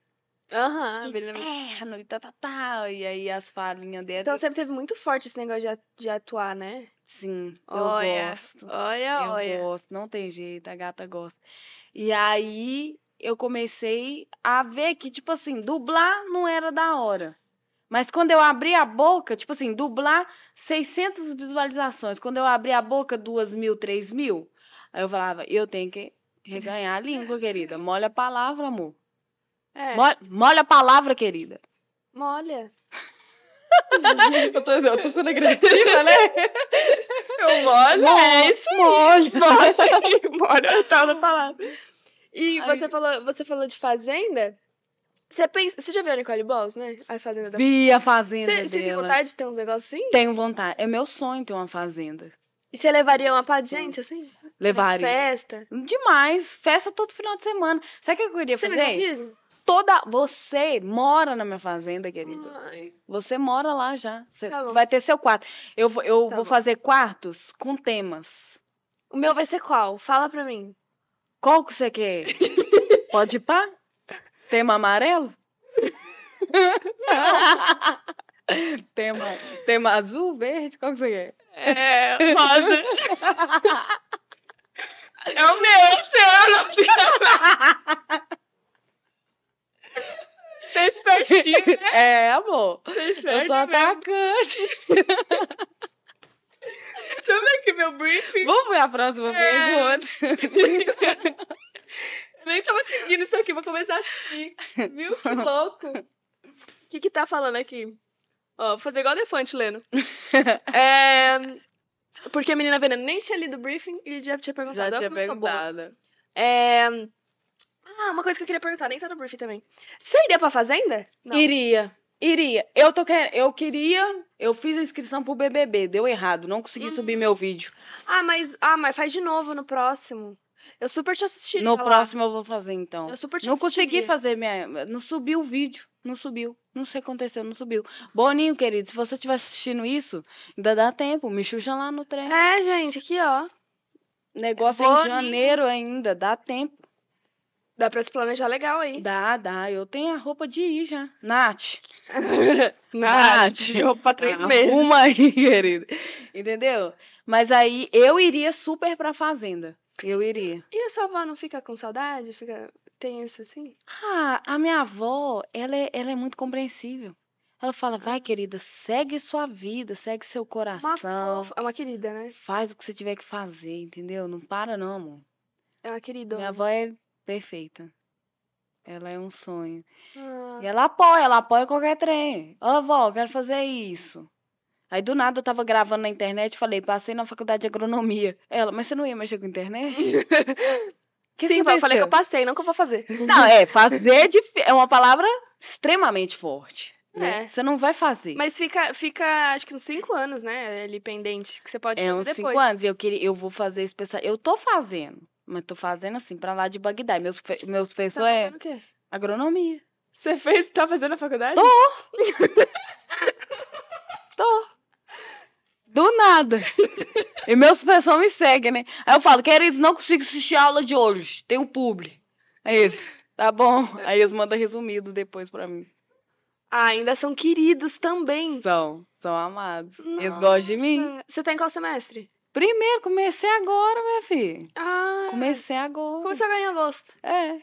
Aham, uhum, inferno, e tá, tá, tá. E aí as falinhas dela. Então sempre teve muito forte esse negócio de, de atuar, né? Sim, olha, eu gosto. Olha, eu olha. Eu gosto, não tem jeito, a gata gosta. E aí eu comecei a ver que, tipo assim, dublar não era da hora. Mas quando eu abri a boca, tipo assim, dublar 600 visualizações. Quando eu abri a boca, 2 mil, 3 mil. Aí eu falava, eu tenho que reganhar a língua, querida. Molha a palavra, amor. É. Molha, molha a palavra, querida. Molha. eu, tô, eu tô sendo agressiva, né? Eu molho. É isso. Molho. Molho. Molho. Eu tava tá palavra. E você falou, você falou de fazenda? Você pensa... Você já viu a Nicole Balls, né? A fazenda da Vi a fazenda cê, dela. Você tem vontade de ter uns negócios assim? Tenho vontade. É meu sonho ter uma fazenda. E você levaria uma pra gente, assim? Levaria. Festa? Demais. Festa todo final de semana. Sabe o que eu queria fazer? Você Toda... Você mora na minha fazenda, querido. Ai. Você mora lá já. Tá vai ter seu quarto. Eu, eu tá vou bom. fazer quartos com temas. O meu vai ser qual? Fala pra mim. Qual que você quer? Pode ir pra... Tema amarelo? tema, tema azul, verde, como você é? É, rosa. é o meu, é o seu, eu não tenho Tem certinho, né? É, amor. Eu sou atacante. Deixa eu ver aqui meu briefing. Vamos ver a próxima é. pergunta. Nem tava seguindo isso aqui, vou começar a assim. seguir. Viu? Que louco. O que que tá falando aqui? Ó, vou fazer igual elefante, Leno. É... Porque a menina veneno nem tinha lido o briefing e já tinha perguntado. Já tinha perguntado. É... Ah, uma coisa que eu queria perguntar, nem tá no briefing também. Você iria pra fazenda? Não. Iria. Iria. Eu tô querendo, eu queria, eu fiz a inscrição pro BBB, deu errado, não consegui uhum. subir meu vídeo. Ah, mas ah, mas faz de novo no próximo. Eu super te assisti No lá. próximo eu vou fazer, então. Eu super te Não assistiria. consegui fazer minha. Não subiu o vídeo. Não subiu. Não sei o que aconteceu, não subiu. Boninho, querido, se você estiver assistindo isso, ainda dá tempo. Me chucha lá no trem. É, gente, aqui, ó. Negócio Boninho. em janeiro ainda, dá tempo. Dá pra se planejar legal aí. Dá, dá. Eu tenho a roupa de ir já. Nath. Nath. de roupa pra três ah, meses. Uma aí, querido. Entendeu? Mas aí eu iria super pra fazenda. Eu iria. E a sua avó não fica com saudade? Fica... Tem isso assim? Ah, a minha avó, ela é, ela é muito compreensível. Ela fala, vai, querida, segue sua vida, segue seu coração. Mas é uma querida, né? Faz o que você tiver que fazer, entendeu? Não para, não, amor. É uma querida. Minha avó é perfeita. Ela é um sonho. Ah. E ela apoia, ela apoia qualquer trem. Ó, oh, avó, quero fazer isso. Aí do nada eu tava gravando na internet, falei, passei na faculdade de agronomia. Ela, mas você não ia mexer com internet? que Sim, que eu falei que eu passei, não que eu vou fazer. Não, é, fazer é, é uma palavra extremamente forte. Né? É. Você não vai fazer. Mas fica, fica, acho que uns 5 anos, né? Ali pendente, que você pode é, fazer uns depois. uns 5 anos. Eu, queria, eu vou fazer especial. Eu tô fazendo, mas tô fazendo assim, pra lá de Bagdá. Meus, meus professores tá é. O quê? Agronomia. Você fez, tá fazendo a faculdade? Tô! tô! Do nada. e meus pessoal me seguem, né? Aí eu falo, queridos, não consigo assistir a aula de hoje. Tem o um publi. É isso. Tá bom. Aí eles mandam resumido depois pra mim. Ah, ainda são queridos também. São, são amados. Nossa. Eles gostam de mim. Você tá em qual semestre? Primeiro, comecei agora, minha filha. Ah. Comecei agora. Começou agora em agosto. É.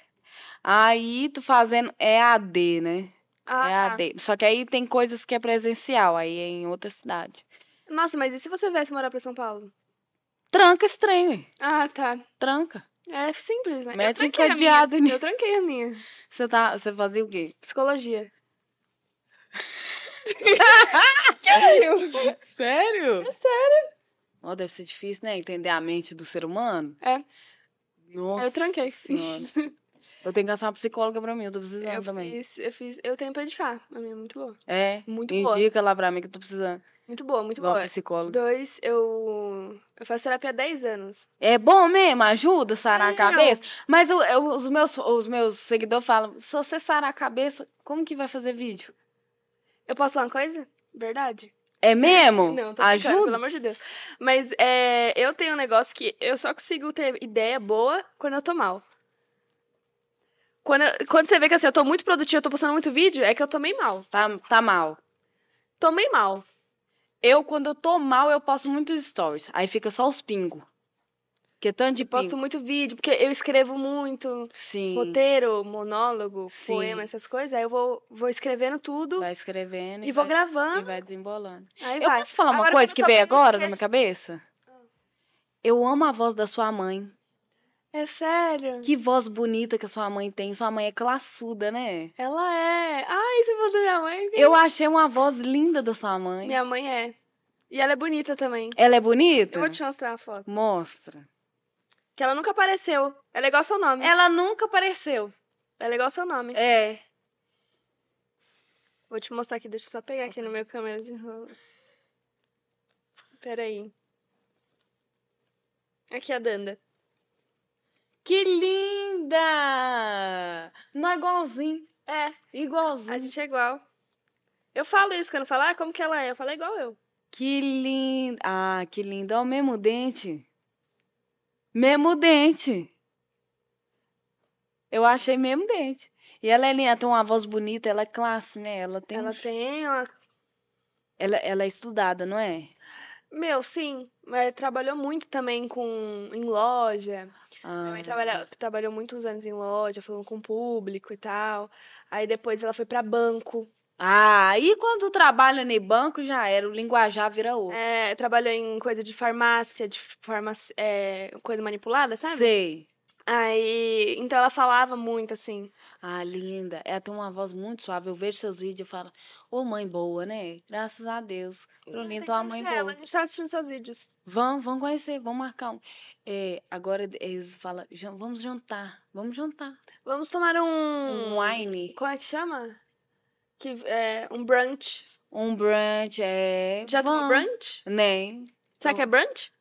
Aí tô fazendo EAD, né? Ah, é Tá. Só que aí tem coisas que é presencial, aí é em outra cidade. Nossa, mas e se você viesse morar pra São Paulo? Tranca esse trem, Ah, tá. Tranca. É simples, né? Mete um cadeado nisso. Eu tranquei a minha. Você, tá, você fazia o quê? Psicologia. Caralho! sério? É sério. Ó, deve ser difícil, né? Entender a mente do ser humano. É. Nossa. Eu tranquei. sim, Nossa. Eu tenho que caçar uma psicóloga pra mim, eu tô precisando eu também. Fiz, eu fiz, eu tenho pra indicar. A minha é muito boa. É? Muito Indica boa. Indica lá pra mim que eu tô precisando. Muito boa, muito boa. boa. psicóloga. Dois, eu. Eu faço terapia há 10 anos. É bom mesmo, ajuda a sarar a cabeça. Mas eu, eu, os, meus, os meus seguidores falam: se você sarar a cabeça, como que vai fazer vídeo? Eu posso falar uma coisa? Verdade. É mesmo? Não, tô Ajuda? pelo amor de Deus. Mas é, eu tenho um negócio que eu só consigo ter ideia boa quando eu tô mal. Quando, eu, quando você vê que assim, eu tô muito produtiva, eu tô postando muito vídeo, é que eu tomei meio mal. Tá, tá mal. Tomei mal. Eu, quando eu tô mal, eu posto muitos stories. Aí fica só os pingos. Que é tanto de eu pingo. posto muito vídeo, porque eu escrevo muito. Sim. Roteiro, monólogo, Sim. poema, essas coisas. Aí eu vou, vou escrevendo tudo. Vai escrevendo. E, e vou vai, gravando. E vai desembolando. Aí eu vai. posso falar uma agora, coisa que veio agora na minha cabeça? Ah. Eu amo a voz da sua mãe. É sério? Que voz bonita que a sua mãe tem. Sua mãe é classuda, né? Ela é. Ai, se fosse minha mãe. Sim. Eu achei uma voz linda da sua mãe. Minha mãe é. E ela é bonita também. Ela é bonita? Eu vou te mostrar uma foto. Mostra. Que ela nunca apareceu. Ela é igual seu nome. Ela nunca apareceu. Ela é igual seu nome. É. Vou te mostrar aqui, deixa eu só pegar aqui no meu câmera de rolo. Pera aí. Aqui é a Danda. Que linda! Não é igualzinho. É, igualzinho. A gente é igual. Eu falo isso quando falar, ah, como que ela é? Eu falo é igual eu. Que linda. Ah, que linda. Ó, o mesmo dente. Mesmo dente. Eu achei mesmo dente. E ela é linda, tem uma voz bonita, ela é classe, né? Ela tem. Ela tem Ela, ela é estudada, não é? Meu, sim. trabalhou muito também com em loja. Ah. Minha mãe ah. trabalha, trabalhou muitos anos em loja, falando com o público e tal. Aí depois ela foi para banco. Ah, e quando trabalha no banco já era, o linguajar vira outro. É, trabalhou em coisa de farmácia, de farmácia, é, coisa manipulada, sabe? Sei. Aí, então ela falava muito assim. Ah, linda. Ela tem uma voz muito suave. Eu vejo seus vídeos e falo, ô oh, mãe boa, né? Graças a Deus. Bruninho, tua mãe boa. Ela, a gente tá assistindo seus vídeos. Vamos, vamos conhecer, vamos marcar um. É, agora eles falam, vamos jantar, vamos jantar. Vamos tomar um... Um wine. Como é que chama? Que, é, um brunch. Um brunch, é... Já tomou brunch? Nem. Né? Será que é brunch?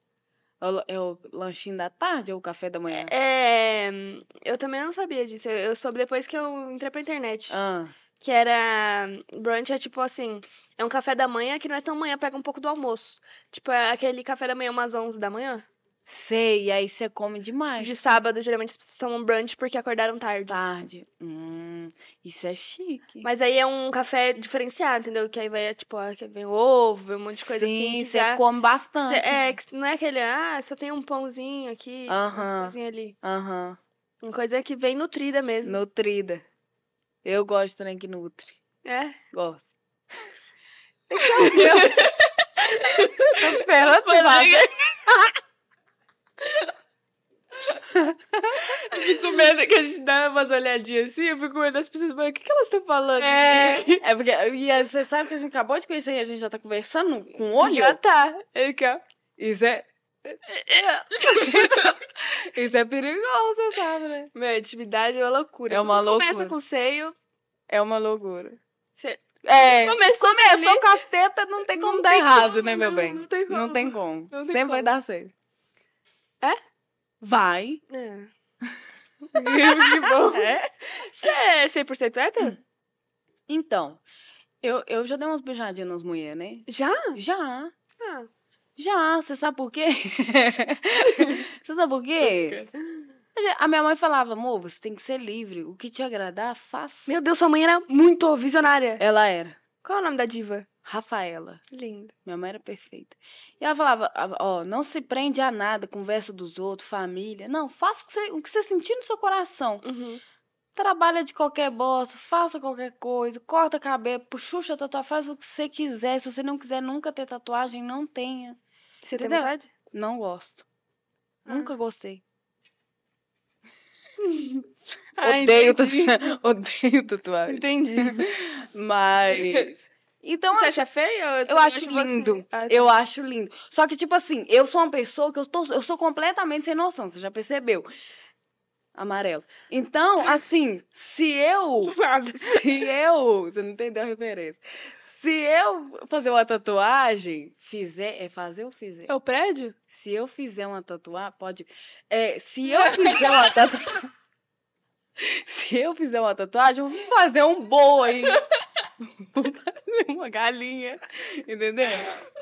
É, é o lanchinho da tarde ou o café da é, manhã? É. Eu também não sabia disso. Eu soube depois que eu entrei pra internet. Ah. Que era. Brunch é tipo assim. É um café da manhã que não é tão manhã, pega um pouco do almoço. Tipo, é aquele café da manhã, umas 11 da manhã. Sei, e aí você come demais. De sábado, geralmente as pessoas tomam brunch porque acordaram tarde. Tarde. Hum, isso é chique. Mas aí é um café diferenciado, entendeu? Que aí vai, tipo, ah, vem ovo, vem um monte de coisa Sim, assim. Sim, você come bastante. Cê, é, né? não é aquele, ah, só tem um pãozinho aqui, uh -huh. um pãozinho ali. Aham. Uh -huh. Uma coisa que vem nutrida mesmo. Nutrida. Eu gosto também que nutre. É? Gosto. Então, meu Deus. Tô eu fico medo que a gente dá umas olhadinhas assim, eu fico medo das pessoas, mas o que, que elas estão falando? É, é porque e você sabe que a gente acabou de conhecer e a gente já tá conversando com o olho? Já tá. Ele é quer. Isso é. Isso é perigoso, sabe, né? Meu, intimidade é uma loucura. É uma Tudo loucura. Começa com seio. É uma loucura. Cê... É, começou, começou com as tetas, não tem como não dar tem errado, como, né, meu bem? Não, tem como. Não tem não tem Sempre como. vai dar certo. Vai. É. que bom. Você é 100% é hétero? Então, eu, eu já dei umas beijadinhas nas mulheres, né? Já? Já. Ah. Já, você sabe por quê? Você sabe por quê? A minha mãe falava, amor, você tem que ser livre. O que te agradar, faça. Meu Deus, sua mãe era muito visionária. Ela era. Qual é o nome da diva? Rafaela. Linda. Minha mãe era perfeita. E ela falava, ó, não se prende a nada, conversa dos outros, família. Não, faça o que você, o que você sentir no seu coração. Uhum. Trabalha de qualquer bosta, faça qualquer coisa, corta a cabeça, puxa, tatuagem, faz o que você quiser. Se você não quiser nunca ter tatuagem, não tenha. Você Entendeu? tem vontade? Não gosto. Ah. Nunca gostei ah, odeio, tatu... odeio tatuagem. Entendi. Mas. Então, você acha feio? Eu acho lindo. Ah, tá. eu acho lindo. Só que, tipo assim, eu sou uma pessoa que eu, tô, eu sou completamente sem noção, você já percebeu. Amarelo. Então, assim, se eu. Se eu. Você não entendeu a referência. Se eu fazer uma tatuagem, fizer. É fazer ou fizer? É o prédio? Se eu fizer uma tatuagem, pode. É, se eu fizer uma tatuagem. se eu fizer uma tatuagem, eu vou fazer um boi. Vou fazer uma galinha. Entendeu?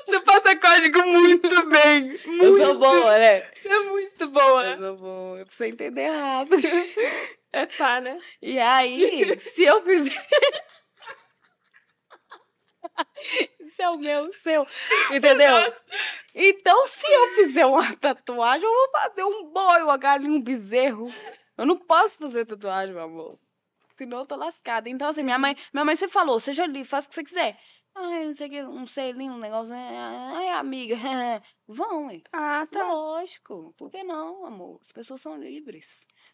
Você passa código muito bem. Muito. Eu sou boa, né? Você é muito boa. Eu sou boa. Eu preciso entender errado. É pá, né? E aí, se eu fizer. Isso é o meu, seu. Entendeu? Então, se eu fizer uma tatuagem, eu vou fazer um boi, uma galinha, um bezerro. Eu não posso fazer tatuagem, meu amor. Senão eu tô lascada. Então, assim, minha uhum. mãe, minha mãe você falou, seja livre, faça o que você quiser. Ai, não sei o que, um selinho, um negócio, né? Ai, amiga, vão, hein Ah, tá. Lógico. Por que não, amor? As pessoas são livres.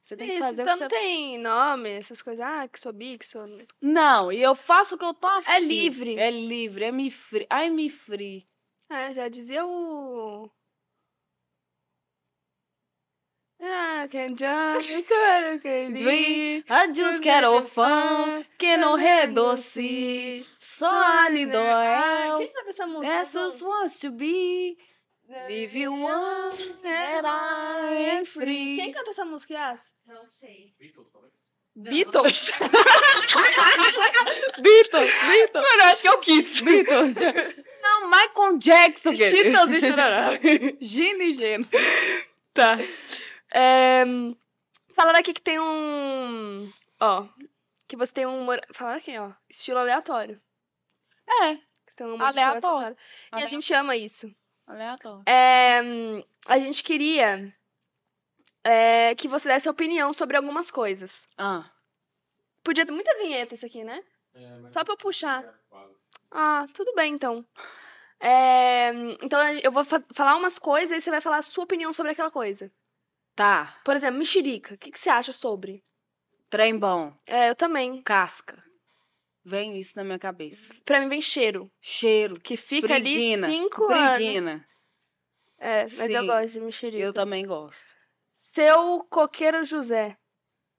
Você tem Isso, então que fazer então o que você... não tem nome, essas coisas. Ah, que sou bi, que sou... Não, e eu faço o que eu tô é afim. É livre. É livre, é me free. Ai, me free. Ah, é, já dizia o... Ah, I can jump, I can dream. I just quero fun, que não redoce. Só a Lidoel. That's ah, wants to be. Live you want and I am free. Quem canta essa música, Yas? Não sei. Beatles, talvez. Beatles? Beatles, Beatles. Mano, eu acho que é o Kiss. Beatles. Não, Michael Jackson. Beatles e Gina e Tá. É, falaram aqui que tem um. Ó. Que você tem um. Falaram aqui, ó. Estilo aleatório. É. Que tem um aleatório. aleatório. E a gente ama isso. Aleatório. É, a gente queria é, que você desse opinião sobre algumas coisas. Ah. Podia ter muita vinheta isso aqui, né? É, mas... Só pra eu puxar. Ah, tudo bem então. É, então eu vou fa falar umas coisas e você vai falar a sua opinião sobre aquela coisa. Tá. Por exemplo, mexerica. O que, que você acha sobre? Trem bom. É, eu também. Casca. Vem isso na minha cabeça. Pra mim vem cheiro. Cheiro. Que fica ali cinco Briguina. anos. É, mas Sim, eu gosto de mexerica. Eu também gosto. Seu coqueiro José.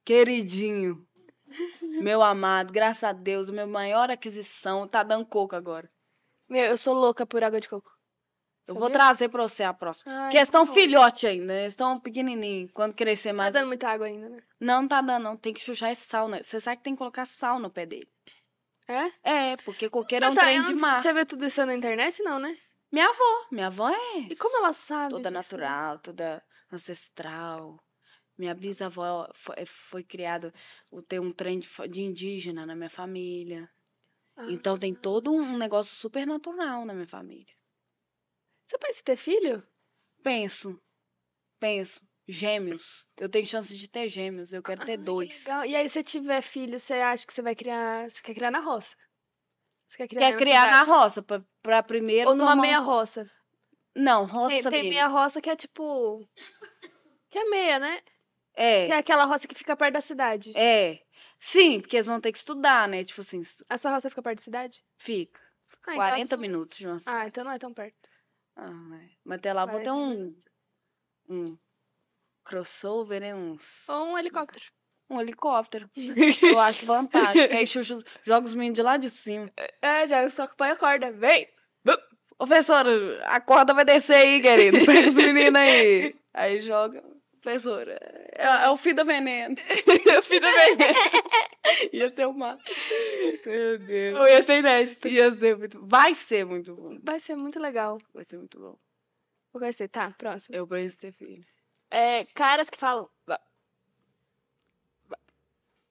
Queridinho. Meu amado, graças a Deus, a minha maior aquisição tá dando coco agora. Meu, eu sou louca por água de coco. Eu vou trazer pra você a próxima. Ai, Porque eles estão filhote ainda, eles estão pequenininhos. Quando crescer tá mais. Tá dando muita água ainda, né? Não, não tá dando, não. Tem que chuchar esse sal, né? Você sabe que tem que colocar sal no pé dele. É? É, porque coqueiro é um tá, trem de mar. Você vê tudo isso na internet, não, né? Minha avó. Minha avó é. E como ela sabe? Toda disso? Né? natural, toda ancestral. Minha bisavó eh, foi, foi criada. Tem um trem de, de indígena na minha família. Ah. Então tem todo um negócio super natural na minha família. Você pensa em ter filho? Penso. Penso. Gêmeos. Eu tenho chance de ter gêmeos. Eu quero ter ah, dois. Que legal. E aí, se tiver filho, você acha que você vai criar. Você quer criar na roça? Você quer criar, quer na, criar na roça? Pra, pra primeiro. Ou numa tomar... meia roça? Não, roça tem, tem meia roça que é tipo. que é meia, né? É. Que é aquela roça que fica perto da cidade. É. Sim, porque eles vão ter que estudar, né? Tipo assim. Estu... sua roça fica perto da cidade? Fica. Ah, 40 então... minutos de uma cidade. Ah, então não é tão perto. Ah, é. mas até lá vou ter um, um crossover, né? Uns... Ou um helicóptero. Um helicóptero. Eu acho fantástico. Aí joga os meninos de lá de cima. É, é já só acompanha a corda. Vem! Professora, a corda vai descer aí, querido. Pega os meninos aí. Aí joga tesoura. É, é o fim do veneno. é o fim do veneno. ia ser o mar. Meu Deus. Ou ia ser inédito. Ia ser muito Vai ser muito bom. Vai ser muito legal. Vai ser muito bom. O que vai ser? Tá, próximo. Eu preciso ter filho. É, caras que falam.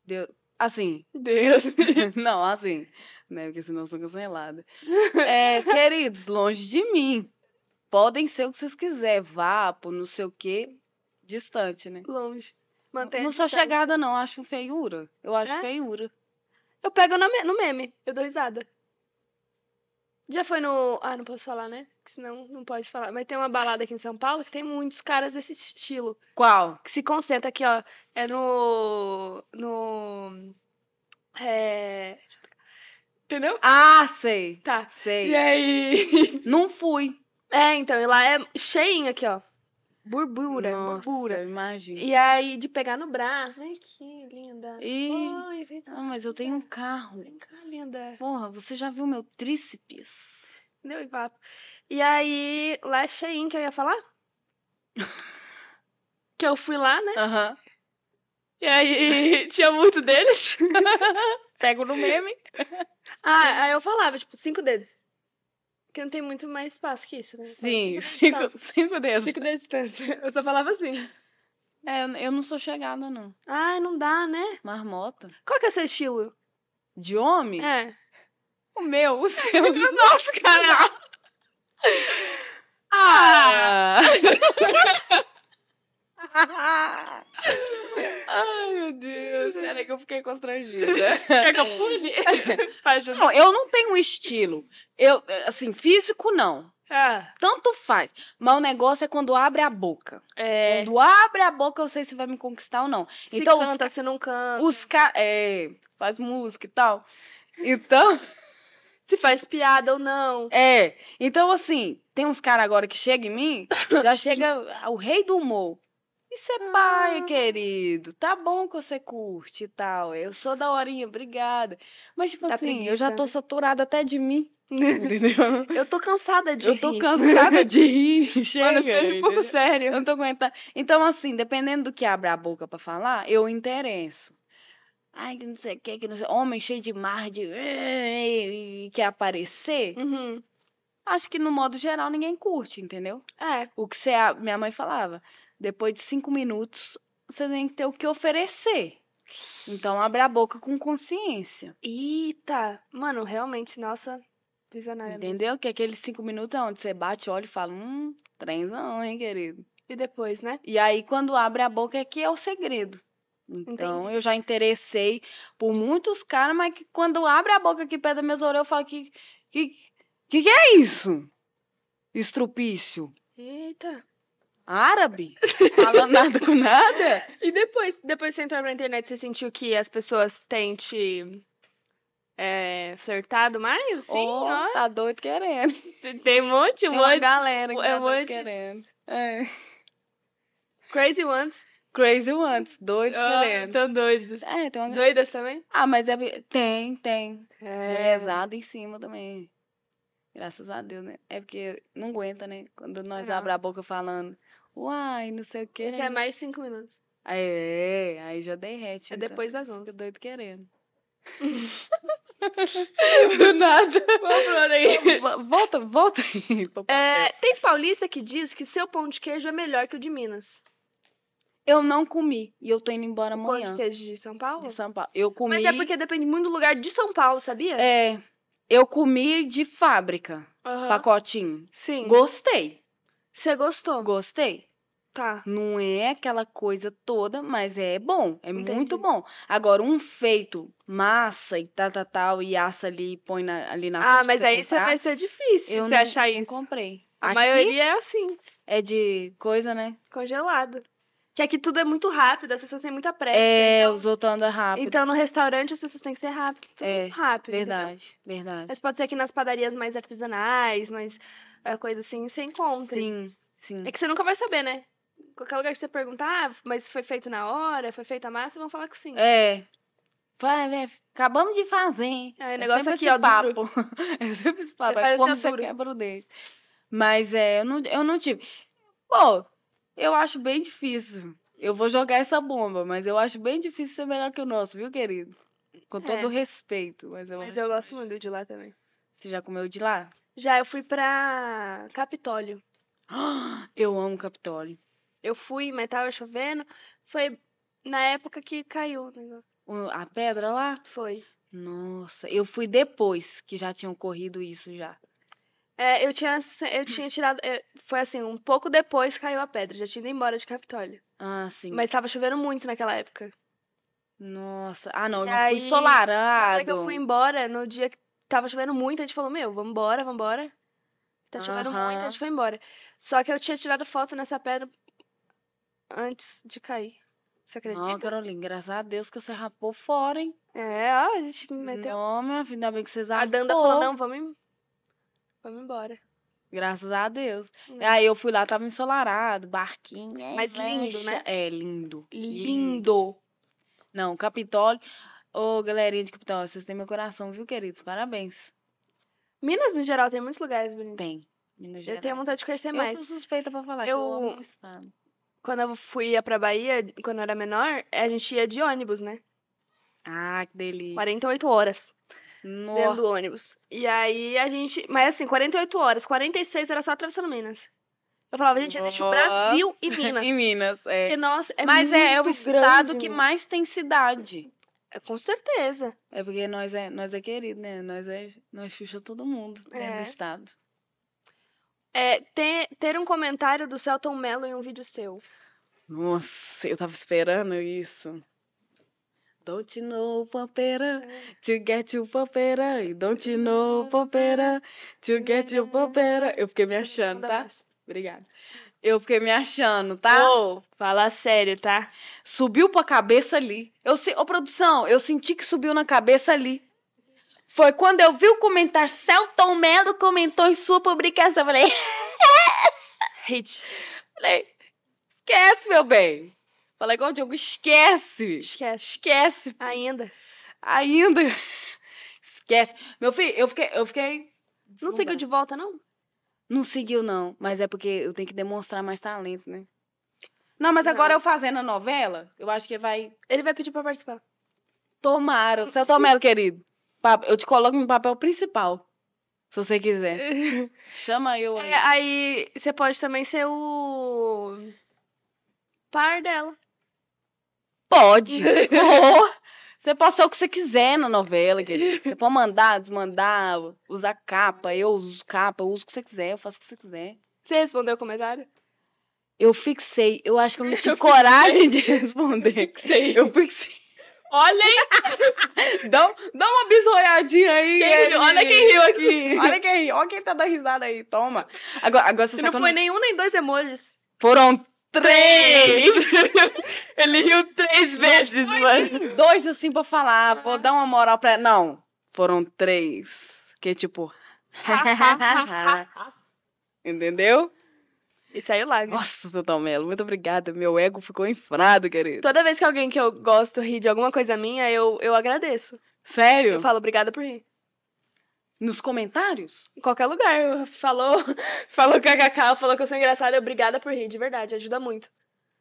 Deus. Assim. Deus. não, assim. Né? Porque senão eu sou cancelada. É, queridos, longe de mim. Podem ser o que vocês quiserem. Vapo, não sei o quê. Distante, né? Longe. Manter não sou chegada, não. Acho feiura. Eu acho é? feiura. Eu pego no, no meme. Eu dou risada. Já foi no. Ah, não posso falar, né? Porque senão não pode falar. Mas tem uma balada aqui em São Paulo que tem muitos caras desse estilo. Qual? Que se concentra aqui, ó. É no. No. É. Entendeu? Ah, sei. Tá. Sei. E aí? Não fui. É, então, e lá é cheinho aqui, ó burbura, Nossa, burbura. imagina. E aí de pegar no braço. Ai, que linda. E... Oi, vem Ah, mas eu tenho um carro. Vem cá, linda. Porra, você já viu meu tríceps? Deu e papo. E aí, lá é que eu ia falar. que eu fui lá, né? Aham. E aí, tinha muito deles. Pego no meme. Ah, aí eu falava, tipo, cinco dedos. Porque não tem muito mais espaço que isso, né? Sim, cinco, cinco dedos. Cinco dedos distância. Eu só falava assim. É, eu não sou chegada, não. Ah, não dá, né? Marmota. Qual que é o seu estilo? De homem? É. O meu, o seu. o nosso, canal ah! ah! Ai, meu Deus. Era que eu fiquei constrangida. Quer que eu pule? Não, eu não tenho um estilo. Eu, assim, físico não. Ah. Tanto faz. Mas o negócio é quando abre a boca. É. Quando abre a boca, eu sei se vai me conquistar ou não. Se então, canta, se não canta. Os ca... É, faz música e tal. Então. se faz piada ou não. É. Então, assim, tem uns caras agora que chega em mim, já chega o rei do humor. Isso é pai, ah. querido. Tá bom que você curte e tal. Eu sou da horinha, obrigada. Mas, tipo tá assim, preguiça. eu já tô né? saturada até de mim. Entendeu? Eu tô cansada de eu rir. Eu tô cansada de rir. Chega, Mano, seja é um pouco sério. Eu não tô aguentando. Então, assim, dependendo do que abre a boca para falar, eu interesso. Ai, que não sei o que, que não sei. Homem cheio de mar de. que aparecer. Uhum. Acho que no modo geral ninguém curte, entendeu? É. O que você. Minha mãe falava. Depois de cinco minutos, você tem que ter o que oferecer. Então abre a boca com consciência. Eita! Mano, realmente, nossa, visionária. Entendeu? Mesmo. Que aqueles cinco minutos é onde você bate, olha e fala, hum, trenzão, hein, querido? E depois, né? E aí, quando abre a boca, é que é o segredo. Então, Entendi. eu já interessei por muitos caras, mas que quando abre a boca aqui perto das minhas orelhas, eu falo que, que, que, que é isso? Estrupício. Eita árabe, falando nada com nada. E depois, depois que você entrou na internet, você sentiu que as pessoas têm te é, flertado mais? Sim, oh, ó. Tá doido querendo. Tem um monte, um Tem monte. Uma galera que tá um doido querendo. É. Crazy Ones. Crazy Ones, doidos oh, querendo. Tão doidos. É, tem uma... Doidas também? Ah, mas é... tem, tem. É. Pesado em cima também. Graças a Deus, né? É porque não aguenta, né? Quando nós não. a boca falando Tipo, Uai, não sei o que. Isso é mais de cinco minutos. Aí, é, aí já derrete. É então. depois das onze. Fico doido querendo. Do nada. Vamos, volta, volta aí. É, tem paulista que diz que seu pão de queijo é melhor que o de Minas. Eu não comi e eu tô indo embora amanhã. Pão de queijo de São Paulo? De São Paulo. Eu comi. Mas é porque depende muito do lugar de São Paulo, sabia? É. Eu comi de fábrica. Uhum. Pacotinho. Sim. Gostei. Você gostou? Gostei. Tá. Não é aquela coisa toda, mas é bom, é Entendi. muito bom. Agora, um feito, massa e tal, tal, tal, e assa ali e põe na, ali na ah, frente. Ah, mas aí comprar, vai ser difícil eu você não, achar isso. Eu comprei. A aqui maioria é assim. É de coisa, né? Congelado. Que aqui tudo é muito rápido, as pessoas têm muita pressa. É, então... os outros andam rápido. Então, no restaurante, as pessoas têm que ser rápido. Tudo é, rápido. Verdade, entendeu? verdade. Mas pode ser aqui nas padarias mais artesanais, mais a é coisa assim, você encontre. Sim, sim. É que você nunca vai saber, né? Qualquer lugar que você perguntar, ah, mas foi feito na hora, foi feita a massa, vão falar que sim. É. Vai, né? Acabamos de fazer, É, o é negócio é aqui, ó, papo. é sempre esse papo. Você é como assim, você quebra o dente. Mas é, eu não, eu não tive. Pô, eu acho bem difícil. Eu vou jogar essa bomba, mas eu acho bem difícil ser melhor que o nosso, viu, querido? Com todo é. respeito. Mas eu, mas acho... eu gosto muito de lá também. Você já comeu de lá? Já, eu fui pra Capitólio. Eu amo Capitólio. Eu fui, mas tava chovendo. Foi na época que caiu o negócio. A pedra lá? Foi. Nossa, eu fui depois que já tinha ocorrido isso já. É, eu tinha, eu tinha tirado. Foi assim, um pouco depois caiu a pedra. Já tinha ido embora de Capitólio. Ah, sim. Mas tava chovendo muito naquela época. Nossa. Ah, não, eu e não aí, fui solarado. que eu fui embora no dia que tava chovendo muito, a gente falou, meu, vambora, vambora. Tá chovendo muito, a gente foi embora. Só que eu tinha tirado foto nessa pedra antes de cair. Você acredita? Não, Carolina, graças a Deus que você rapou fora, hein? É, ó, a gente meteu. Não, minha filha, ainda bem que vocês rapou. A Danda falou, não, vamos, vamos embora. Graças a Deus. É. Aí eu fui lá, tava ensolarado, barquinho. Mas lindo, né? É, lindo. Lindo. lindo. Não, Capitólio. Ô, oh, galerinha de Capitão, vocês têm meu coração, viu, queridos? Parabéns. Minas, no geral, tem muitos lugares bonitos. Tem. Minas Gerais. Eu tenho vontade de conhecer eu mais. Eu sou suspeita pra falar, eu, eu amo o estado. Quando eu fui pra Bahia, quando eu era menor, a gente ia de ônibus, né? Ah, que delícia. 48 horas. Nossa. Dentro do ônibus. E aí a gente. Mas assim, 48 horas, 46 era só atravessando Minas. Eu falava, gente, existe o Brasil e Minas. e Minas, é. E, nossa, é Mas é, é o grande, estado que mais tem cidade. É, com certeza. É porque nós é, nós é querido, né? Nós é, nós ficha todo mundo né, é. dentro do estado. É, ter, ter um comentário do Celton Mello em um vídeo seu. Nossa, eu tava esperando isso. Don't you know popera é. to get you popera don't you know popera to get you popera. Eu fiquei me achando, tá? Obrigada. Eu fiquei me achando, tá? Ô, fala sério, tá? Subiu pra cabeça ali. Eu sei, ô produção, eu senti que subiu na cabeça ali. Foi quando eu vi o comentário, Celton Mello comentou em sua publicação. Eu falei, Hit. falei, esquece, meu bem. Falei igual o Diogo, esquece. Esquece. Esquece. Ainda. Ainda. Esquece. Meu filho, eu fiquei, eu fiquei... Não seguiu de volta, não? Não seguiu, não. Mas é porque eu tenho que demonstrar mais talento, né? Não, mas agora eu fazendo a novela, eu acho que vai. Ele vai pedir pra participar. Tomara. Seu Tomelo, querido. Eu te coloco no papel principal. Se você quiser. Chama eu aí. É, aí você pode também ser o par dela. Pode. Oh, você pode ser o que você quiser na novela, querido. Você pode mandar, desmandar, usar capa, eu uso capa, eu uso o que você quiser, eu faço o que você quiser. Você respondeu o comentário? Eu fixei. Eu acho que eu não tive eu coragem de responder. Eu fixei. Eu fixei. Olha aí! dá, dá uma bisoiadinha aí. Quem olha quem riu aqui. olha quem riu. Olha quem tá dando risada aí. Toma. Agora, agora você não tá foi nenhum nem dois emojis. Foram Três! Ele riu três vezes, mas. Dois, assim, pra falar, ah. vou dar uma moral pra. Não, foram três. Que tipo. Entendeu? E saiu lá Nossa, Total Melo, muito obrigada. Meu ego ficou inflado, querido. Toda vez que alguém que eu gosto ri de alguma coisa minha, eu, eu agradeço. Sério? Eu falo obrigada por rir. Nos comentários? Em qualquer lugar. Falou, falou kkk, falou que eu sou engraçada. Obrigada por rir, de verdade. Ajuda muito.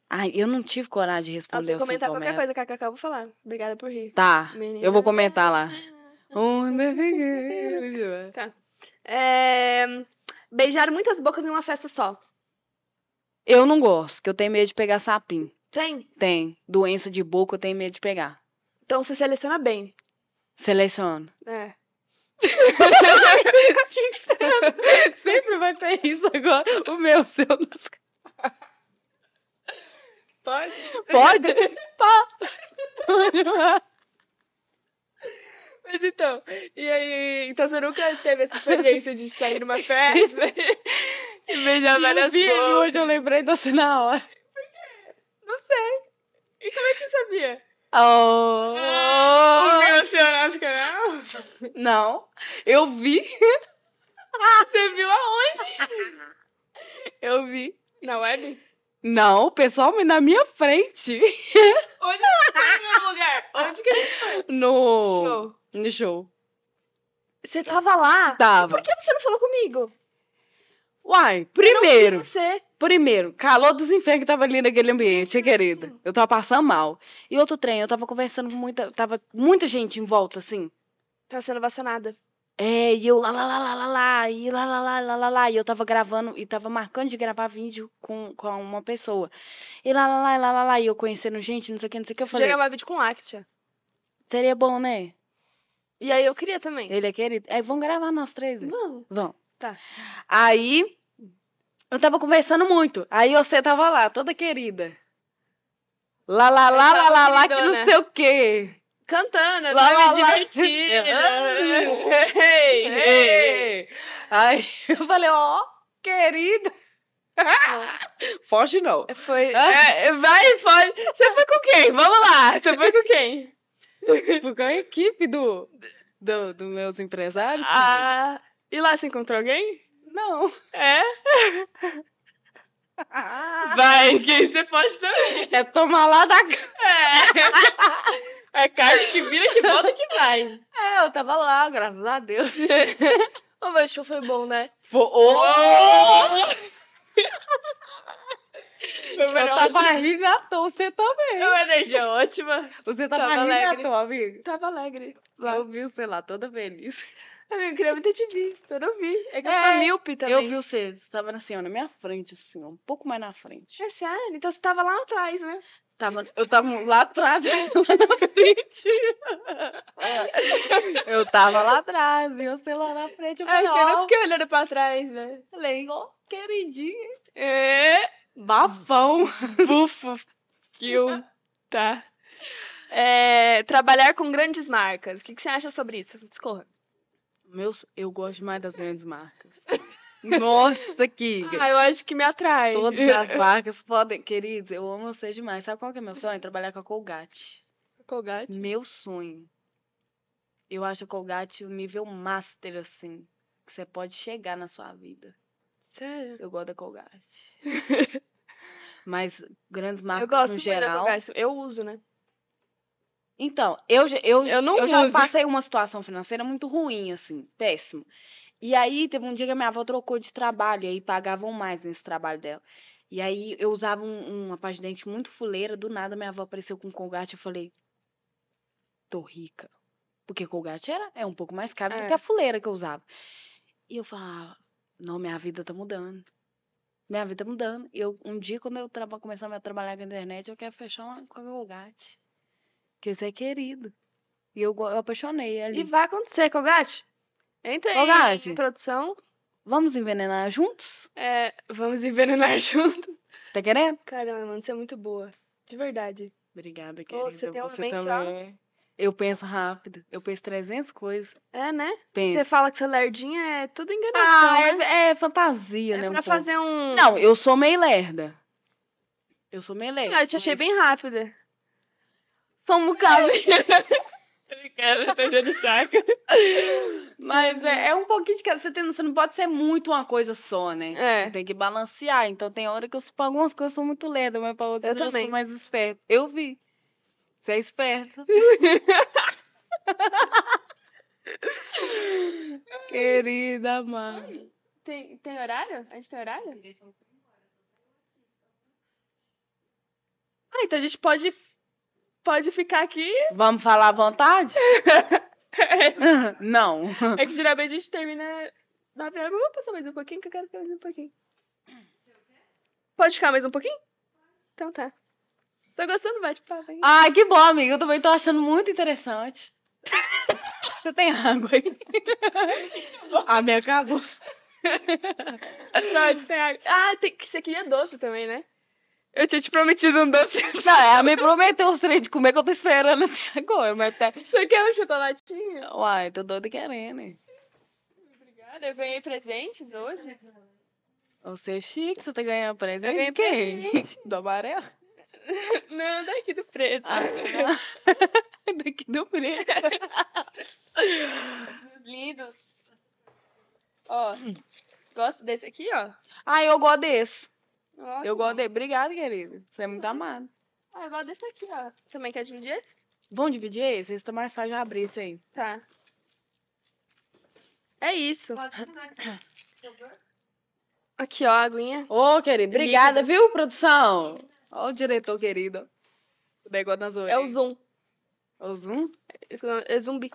Ai, eu não tive coragem de responder seu comentário se comentar qualquer coisa kkk, eu vou falar. Obrigada por rir. Tá, Menina. eu vou comentar lá. É é? tá. É... Beijar muitas bocas em uma festa só. Eu não gosto, que eu tenho medo de pegar sapinho. Tem? Tem. Doença de boca eu tenho medo de pegar. Então você seleciona bem. Seleciono. É. Sempre vai ser isso agora. O meu, seu, nosso. Pode? Pode? Pode. Mas então, e aí? Então você nunca teve essa experiência de sair numa festa e beijar e várias pessoas? hoje eu lembrei de você na hora. Por quê? Não sei. E como é que você sabia? Oh. no canal. Não, eu vi. Você viu aonde? Eu vi. Na web? Não, me na minha frente. Onde foi meu lugar? Onde que a gente foi? No show. No show. Você tava lá? Tava. Por que você não falou comigo? Uai, primeiro. Eu não vi você. Primeiro, calor dos infernos que tava ali naquele ambiente, querida. Eu tava passando mal. E outro trem, eu tava conversando com muita. Tava muita gente em volta, assim. Tava sendo vacinada. É, e eu lá, lá, lá, lá, lá, lá, e lá, lá, lá, lá, lá, lá, e eu tava gravando, e tava marcando de gravar vídeo com, com uma pessoa. E lá, lá, lá, lá, lá, lá, e eu conhecendo gente, não sei o que, não sei o que, eu falei... Podia gravar vídeo com Láctea. Seria bom, né? E aí eu queria também. Ele é querido. Aí vamos gravar nós três, Vamos. Vamos. Tá. Aí, eu tava conversando muito. Aí você tava lá, toda querida. Lá, lá, lá, lá, lá, lá, que não né? sei o quê. Cantando, lá, lá, me divertindo. Ei, ei. Aí eu falei, ó, querida. foge não. Foi... Ah, é, vai, foge. Você foi com quem? Vamos lá. Você foi com quem? Foi com a equipe do, do, do meus empresários. Ah, e lá se encontrou alguém? Não. É? Vai, que você pode também. É tomar lá da É. É carne que vira, que volta, que vai. É, eu tava lá, graças a Deus. O meu show foi bom, né? Foi. Oh! Eu tava ótimo. rindo à toa, você também. É uma energia ótima. Você tava, tava rindo alegre. à toa, amigo. Tava alegre. Lá. Eu vi, sei lá, toda feliz eu queria muito ter te visto, eu não vi. É que eu é, sou míope também. Eu vi você, você tava assim, ó, na minha frente, assim, um pouco mais na frente. É sério? Então você tava lá atrás, né? Tava, eu tava lá atrás, assim, lá na frente. eu tava lá atrás, e você lá na frente. Eu é, falei, é, eu não fiquei olhando pra trás, né? Falei, ó, queridinha. É. Bafão. Bufo. Que eu... Tá. É, trabalhar com grandes marcas. O que, que você acha sobre isso? Discorra. Meus, eu gosto mais das grandes marcas. Nossa, que Ah, eu acho que me atrai. Todas as marcas podem. Queridos, eu amo vocês demais. Sabe qual que é meu sonho? Trabalhar com a Colgate. Colgate? Meu sonho. Eu acho a Colgate o nível master, assim. Que você pode chegar na sua vida. Sério? Eu gosto da Colgate. Mas grandes marcas eu gosto no geral. Da Colgate. Eu uso, né? Então, eu, eu, eu, eu já passei uma situação financeira muito ruim, assim, péssimo. E aí teve um dia que a minha avó trocou de trabalho, e aí pagavam mais nesse trabalho dela. E aí eu usava um, uma pasta de dente muito fuleira, do nada minha avó apareceu com Colgate, eu falei, tô rica. Porque Colgate era, é um pouco mais caro é. do que é. a fuleira que eu usava. E eu falava, não, minha vida tá mudando. Minha vida tá mudando. Eu, um dia, quando eu tava começando a trabalhar com a internet, eu quero fechar uma, com a Colgate. Porque você é querido. E eu, eu apaixonei ali. E vai acontecer, Cogate. Entra aí Cogate. em produção. Vamos envenenar juntos? É, vamos envenenar juntos. Tá querendo? Caramba, mano, você é muito boa. De verdade. Obrigada, querida. você tem uma você mente também. É. Eu penso rápido. Eu penso 300 coisas. É, né? Penso. Você fala que é lerdinha é tudo enganação, ah, né? é, é, fantasia, é né? É pra um fazer um... Não, eu sou meio lerda. Eu sou meio lerda. Ah, eu te mas... achei bem rápida. Somos casos. Cara, de saco. Mas é, é, um pouquinho de cada. Você, tem, você não pode ser muito uma coisa só, né? É. Você tem que balancear. Então tem hora que eu, pra algumas coisas eu sou muito lenta, mas pra outras eu, eu sou mais esperta. Eu vi. Você é esperta. Querida, mãe. Tem, tem horário? A gente tem horário? Ah, então a gente pode Pode ficar aqui. Vamos falar à vontade? Não. É que geralmente a gente termina nove horas. Vamos passar mais um pouquinho, que eu quero ficar mais um pouquinho. Pode ficar mais um pouquinho? Então tá. Tô gostando vai bate-papo, hein? Ai, que bom, amigo. Eu também tô achando muito interessante. Você tem água aí? A minha acabou. Não, tem água. Ah, tem... você queria doce também, né? Eu tinha te prometido um doce. Não, ela me prometeu os três de comer que eu tô esperando até agora, mas Você quer um chocolatinho? Uai, tô doida querendo. Obrigada, eu ganhei presentes hoje. Você é chique, você tá ganhando presente. Eu ganhei quem? Presente. Do amarelo? Não, daqui do preto. Ah, daqui do preto. Lindos. Ó, gosto desse aqui, ó. Ah, eu gosto desse. Ótimo. Eu gosto dele. Obrigada, querido. Você é muito amado. Ah, eu gosto desse aqui, ó. Também quer dividir esse? Vamos dividir esse? Esse tá mais fácil de abrir isso aí. Tá. É isso. Aqui, ó, a aguinha. Ô, oh, querido, obrigada, viu, produção? Ó o diretor querido. O negócio nas orelhas. É o Zoom. É o Zoom? É, é zumbi.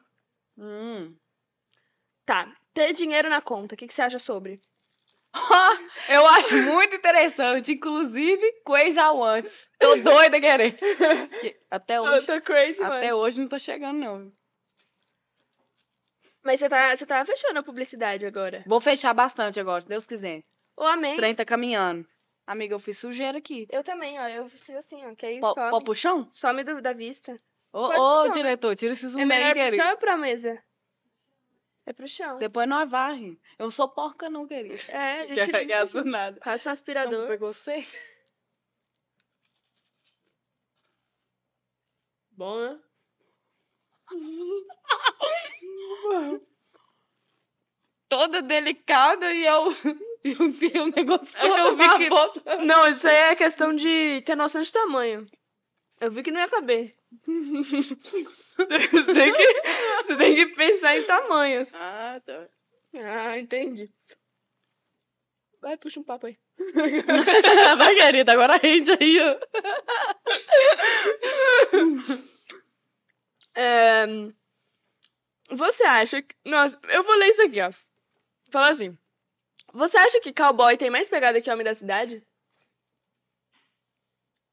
Hum. Tá. Ter dinheiro na conta, o que, que você acha sobre? Eu acho muito interessante, inclusive Crazy All Once. Tô doida querer. Até hoje. Eu tô crazy, até hoje não tá chegando não. Mas você tá, você tá fechando a publicidade agora. Vou fechar bastante agora, se Deus quiser. Ô, amém. O trem tá caminhando. Amiga, eu fiz sujeira aqui. Eu também, ó. Eu fiz assim, ó. Que aí Pó, some. chão? Some do, da vista. Ô, ô, diretor, tira esses é melhor puxar pra mesa. É pro chão. Depois não varre. Eu não sou porca, não, querida. É, a gente. Quer do nada. Passa um tá aspirador. Não pegou você? Bom, né? Toda delicada e eu. E eu vi um negócio é eu vi que... Boca. Não, isso aí é questão de ter noção de tamanho. Eu vi que não ia caber você, tem que, você tem que pensar em tamanhos. Ah, tá. Ah, entendi. Vai, puxa um papo aí. Vai, querida, agora rende aí, ó. É, você acha que. Nossa, eu vou ler isso aqui, ó. Fala assim. Você acha que cowboy tem mais pegada que homem da cidade?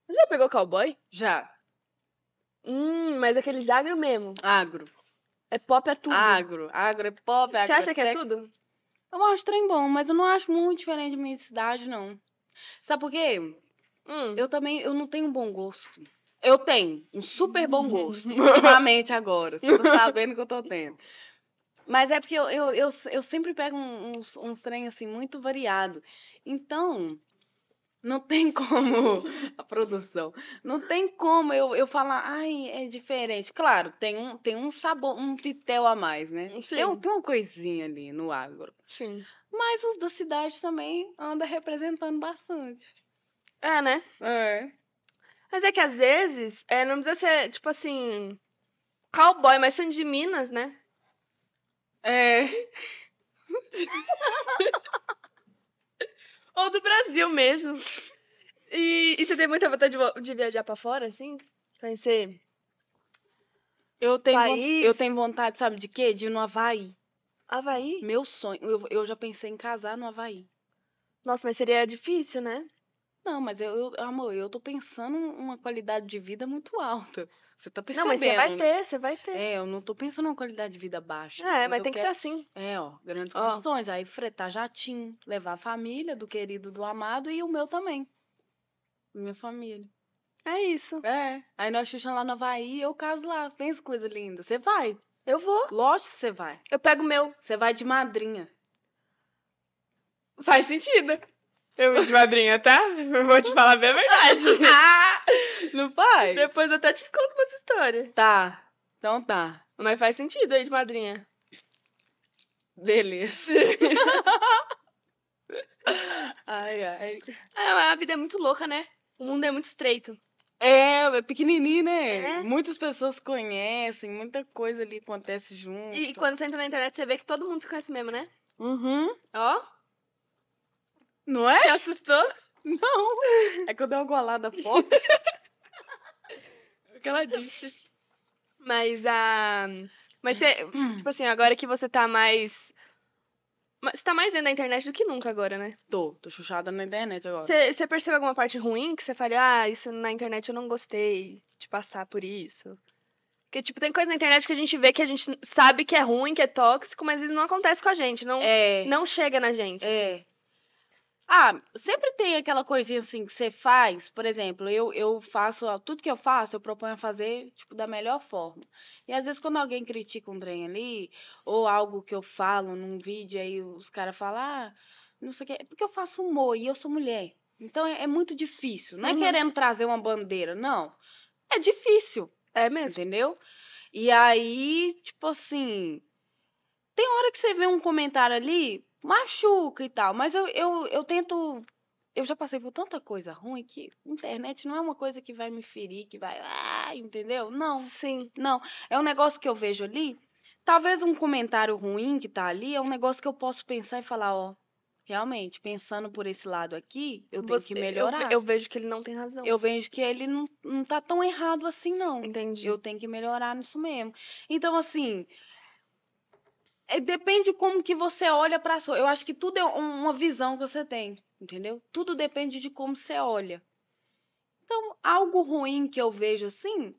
Você já pegou cowboy? Já. Hum, mas aqueles agro mesmo. Agro. É pop, é tudo. Agro, agro, é pop, é agro. Você acha que é, é tudo? Eu acho trem bom, mas eu não acho muito diferente da minha cidade, não. Sabe por quê? Hum. Eu também, eu não tenho um bom gosto. Eu tenho um super bom gosto, ultimamente agora. Você tá sabendo que eu tô tendo. Mas é porque eu, eu, eu, eu sempre pego uns, uns trem, assim, muito variado. Então, não tem como a produção. Não tem como eu, eu falar, ai, é diferente. Claro, tem um, tem um sabor, um pitel a mais, né? Sim. Tem, um, tem uma coisinha ali no agro. Sim. Mas os da cidade também anda representando bastante. É, né? É. Mas é que às vezes, é, não precisa ser, tipo assim, cowboy, mas sendo de Minas, né? É. Ou do Brasil mesmo. E, e você tem muita vontade de, de viajar para fora, assim? Conhecer. Eu tenho, País. eu tenho vontade, sabe de quê? De ir no Havaí. Havaí? Meu sonho. Eu, eu já pensei em casar no Havaí. Nossa, mas seria difícil, né? Não, mas eu, eu amor, eu tô pensando uma qualidade de vida muito alta. Você tá pensando Não, mas você vai ter, você vai ter. É, eu não tô pensando em qualidade de vida baixa. É, mas tem que ser assim. É, ó, grandes condições. Aí fretar jatinho levar a família do querido, do amado e o meu também. Minha família. É isso. É. Aí nós xuxa lá no Havaí e eu caso lá. Pensa coisa linda. Você vai? Eu vou. Lógico que você vai. Eu pego o meu. Você vai de madrinha. Faz sentido. Eu vou de madrinha, tá? Eu vou te falar bem a verdade. ah! Não faz? Depois eu até te conto umas histórias. Tá, então tá. Mas faz sentido aí de madrinha. Beleza. ai, ai. É, a vida é muito louca, né? O mundo é muito estreito. É, é pequenininho, né? É. Muitas pessoas conhecem, muita coisa ali acontece junto. E, e, quando você entra na internet, você vê que todo mundo se conhece mesmo, né? Uhum. Ó. Não é? Te assustou? Não. É que eu dei uma golada forte. que ela disse. Mas a. Ah, mas você. Hum. Hum. Tipo assim, agora que você tá mais. Você tá mais dentro da internet do que nunca agora, né? Tô, tô chuchada na internet agora. Você percebe alguma parte ruim que você fala, ah, isso na internet eu não gostei de passar por isso? Porque, tipo, tem coisa na internet que a gente vê que a gente sabe que é ruim, que é tóxico, mas isso não acontece com a gente, não, é. não chega na gente. É. Assim. Ah, sempre tem aquela coisinha assim que você faz, por exemplo, eu, eu faço, tudo que eu faço, eu proponho a fazer, tipo, da melhor forma. E às vezes quando alguém critica um trem ali, ou algo que eu falo num vídeo, aí os caras falam, ah, não sei o que, é porque eu faço humor e eu sou mulher. Então é, é muito difícil, não é uhum. querendo trazer uma bandeira, não. É difícil. É mesmo. Entendeu? E aí, tipo assim, tem hora que você vê um comentário ali, machuca e tal, mas eu, eu, eu tento. Eu já passei por tanta coisa ruim que internet não é uma coisa que vai me ferir, que vai. Ah, entendeu? Não. Sim. Não. É um negócio que eu vejo ali. Talvez um comentário ruim que tá ali é um negócio que eu posso pensar e falar, ó, realmente, pensando por esse lado aqui, eu tenho Você, que melhorar. Eu, eu, vejo que ele não tem razão. Eu vejo que ele não, não tá tão errado assim, não. Entendi. Eu tenho que melhorar nisso mesmo. Então, assim, é, depende como que você olha para sua. Eu acho que tudo é uma visão que você tem, entendeu? Tudo depende de como você olha. Então, algo ruim que eu vejo assim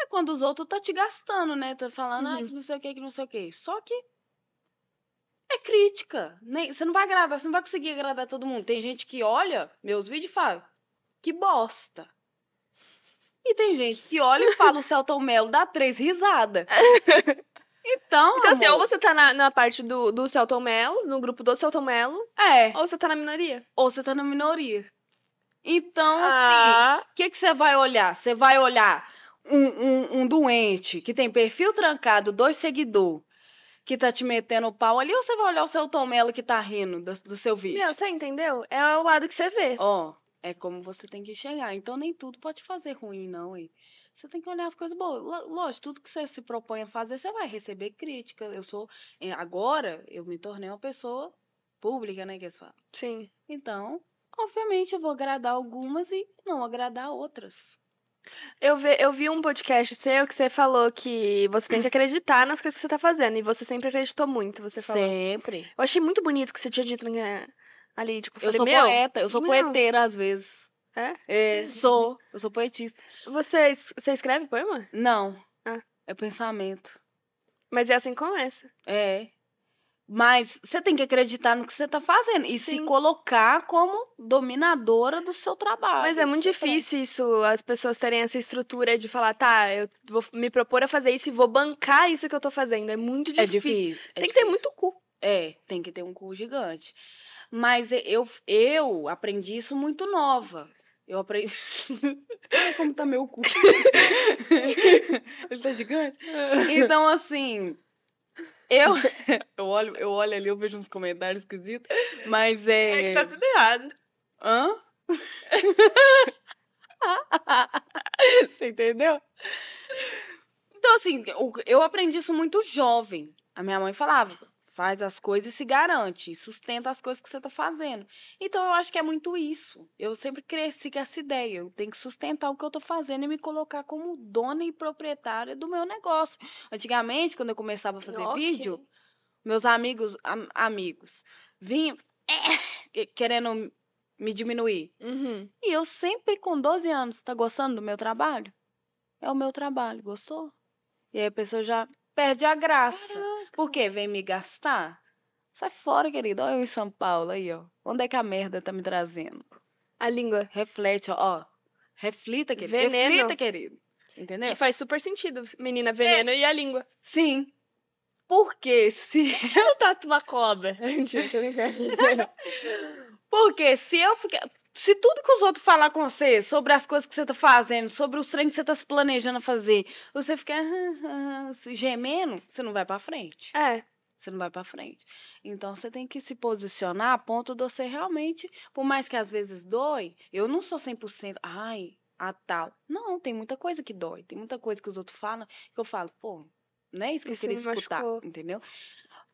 é quando os outros tá te gastando, né? Tá falando, uhum. ah, que não sei o que, que não sei o que. Só que é crítica. Nem, você não vai agradar, você não vai conseguir agradar todo mundo. Tem gente que olha meus vídeos e fala, que bosta. E tem gente que olha e fala, o Celton Mello dá três risadas. Então. Então, assim, ou você tá na, na parte do, do Celton Mello, no grupo do Celton Mello. É. Ou você tá na minoria. Ou você tá na minoria. Então, ah. assim, o que, que você vai olhar? Você vai olhar um, um, um doente que tem perfil trancado, dois seguidores que tá te metendo o pau ali, ou você vai olhar o Celton Tomelo que tá rindo do, do, seu vídeo? Meu, você entendeu? É o lado que você vê. Ó, oh, é como você tem que chegar. Então nem tudo pode fazer ruim, não, hein? Você tem que olhar as coisas boas. Lógico, tudo que você se propõe a fazer, você vai receber crítica. Eu sou. É, agora, eu me tornei uma pessoa pública, né? Que eles Sim. Então, obviamente, eu vou agradar algumas e não agradar outras. Eu vi, eu vi um podcast seu que você falou que você tem que acreditar nas coisas que você tá fazendo. E você sempre acreditou muito, você falou. Sempre. Eu achei muito bonito o que você tinha dito né, ali, tipo, eu, falei, sou poeta, eu sou meu. poeteira às vezes. É? é? Sou. Eu sou poetista. Você, você escreve poema? Não. Ah. É pensamento. Mas é assim que começa. É. Mas você tem que acreditar no que você está fazendo e Sim. se colocar como dominadora do seu trabalho. Mas é muito difícil isso, as pessoas terem essa estrutura de falar, tá, eu vou me propor a fazer isso e vou bancar isso que eu estou fazendo. É muito é difícil. É difícil. É tem difícil. que ter muito cu. É, tem que ter um cu gigante. Mas eu, eu aprendi isso muito nova. Eu aprendi. Olha como tá meu cu. Ele tá gigante. É. Então, assim. Eu, eu, olho, eu olho ali, eu vejo uns comentários esquisitos, mas é. É que tá tudo errado. Hã? Você entendeu? Então, assim, eu aprendi isso muito jovem. A minha mãe falava: faz as coisas e se garante, sustenta as coisas que você está fazendo. Então eu acho que é muito isso. Eu sempre cresci com essa ideia. Eu tenho que sustentar o que eu estou fazendo e me colocar como dona e proprietária do meu negócio. Antigamente, quando eu começava a fazer okay. vídeo, meus amigos, am amigos, vinham é, querendo me diminuir. Uhum. E eu sempre com 12 anos, está gostando do meu trabalho? É o meu trabalho, gostou? E aí a pessoa já perde a graça. Caraca. Por quê? Vem me gastar? Sai fora, querido. Olha eu em São Paulo aí, ó. Onde é que a merda tá me trazendo? A língua. Reflete, ó. ó. Reflita, querido. Veneno. Reflita, querido. Entendeu? E faz super sentido, menina, veneno é. e a língua. Sim. Porque se eu tato uma cobra. Porque se eu ficar se tudo que os outros falar com você, sobre as coisas que você tá fazendo, sobre os treinos que você tá se planejando fazer, você fica gemendo, você não vai para frente. É. Você não vai para frente. Então você tem que se posicionar a ponto de você realmente, por mais que às vezes dói, eu não sou 100%, ai, a tal. Não, tem muita coisa que dói, tem muita coisa que os outros falam que eu falo, pô, não é isso que isso eu queria escutar, machucou. entendeu?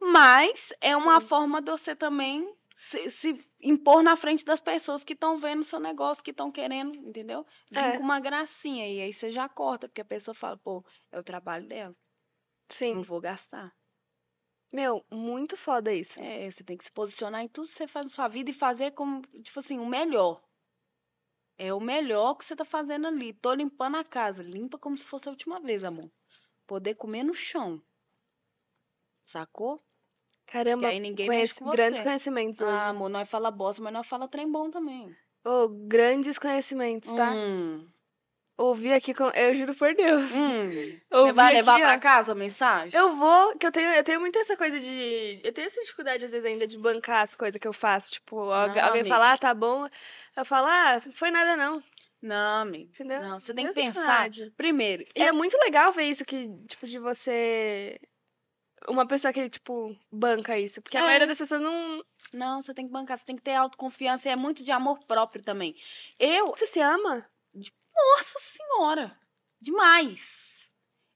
Mas é uma forma de você também se, se, impor na frente das pessoas que estão vendo o seu negócio, que estão querendo, entendeu? Vem é. com uma gracinha e aí você já corta, porque a pessoa fala, pô, é o trabalho dela. Sim. Não vou gastar. Meu, muito foda isso. É, você tem que se posicionar em tudo que você faz na sua vida e fazer como, tipo assim, o melhor. É o melhor que você tá fazendo ali. Tô limpando a casa. Limpa como se fosse a última vez, amor. Poder comer no chão. Sacou? Caramba, aí ninguém conhece, com grandes conhecimentos hoje. Ah, né? amor, nós fala bosta, mas nós fala trem bom também. Oh, grandes conhecimentos, tá? Hum. Ouvi aqui com. Eu juro por Deus. Hum. Você vai levar aqui, pra ó. casa a mensagem? Eu vou, que eu tenho, eu tenho muito essa coisa de. Eu tenho essa dificuldade, às vezes, ainda de bancar as coisas que eu faço. Tipo, não, alguém amiga. falar, ah, tá bom. Eu falo, ah, foi nada não. Não, amigo. Entendeu? Não, você tem que pensar. Primeiro. E é... é muito legal ver isso que, tipo, de você uma pessoa que, tipo, banca isso. Porque é. a maioria das pessoas não. Não, você tem que bancar, você tem que ter autoconfiança e é muito de amor próprio também. Eu. Você se ama? Nossa senhora! Demais!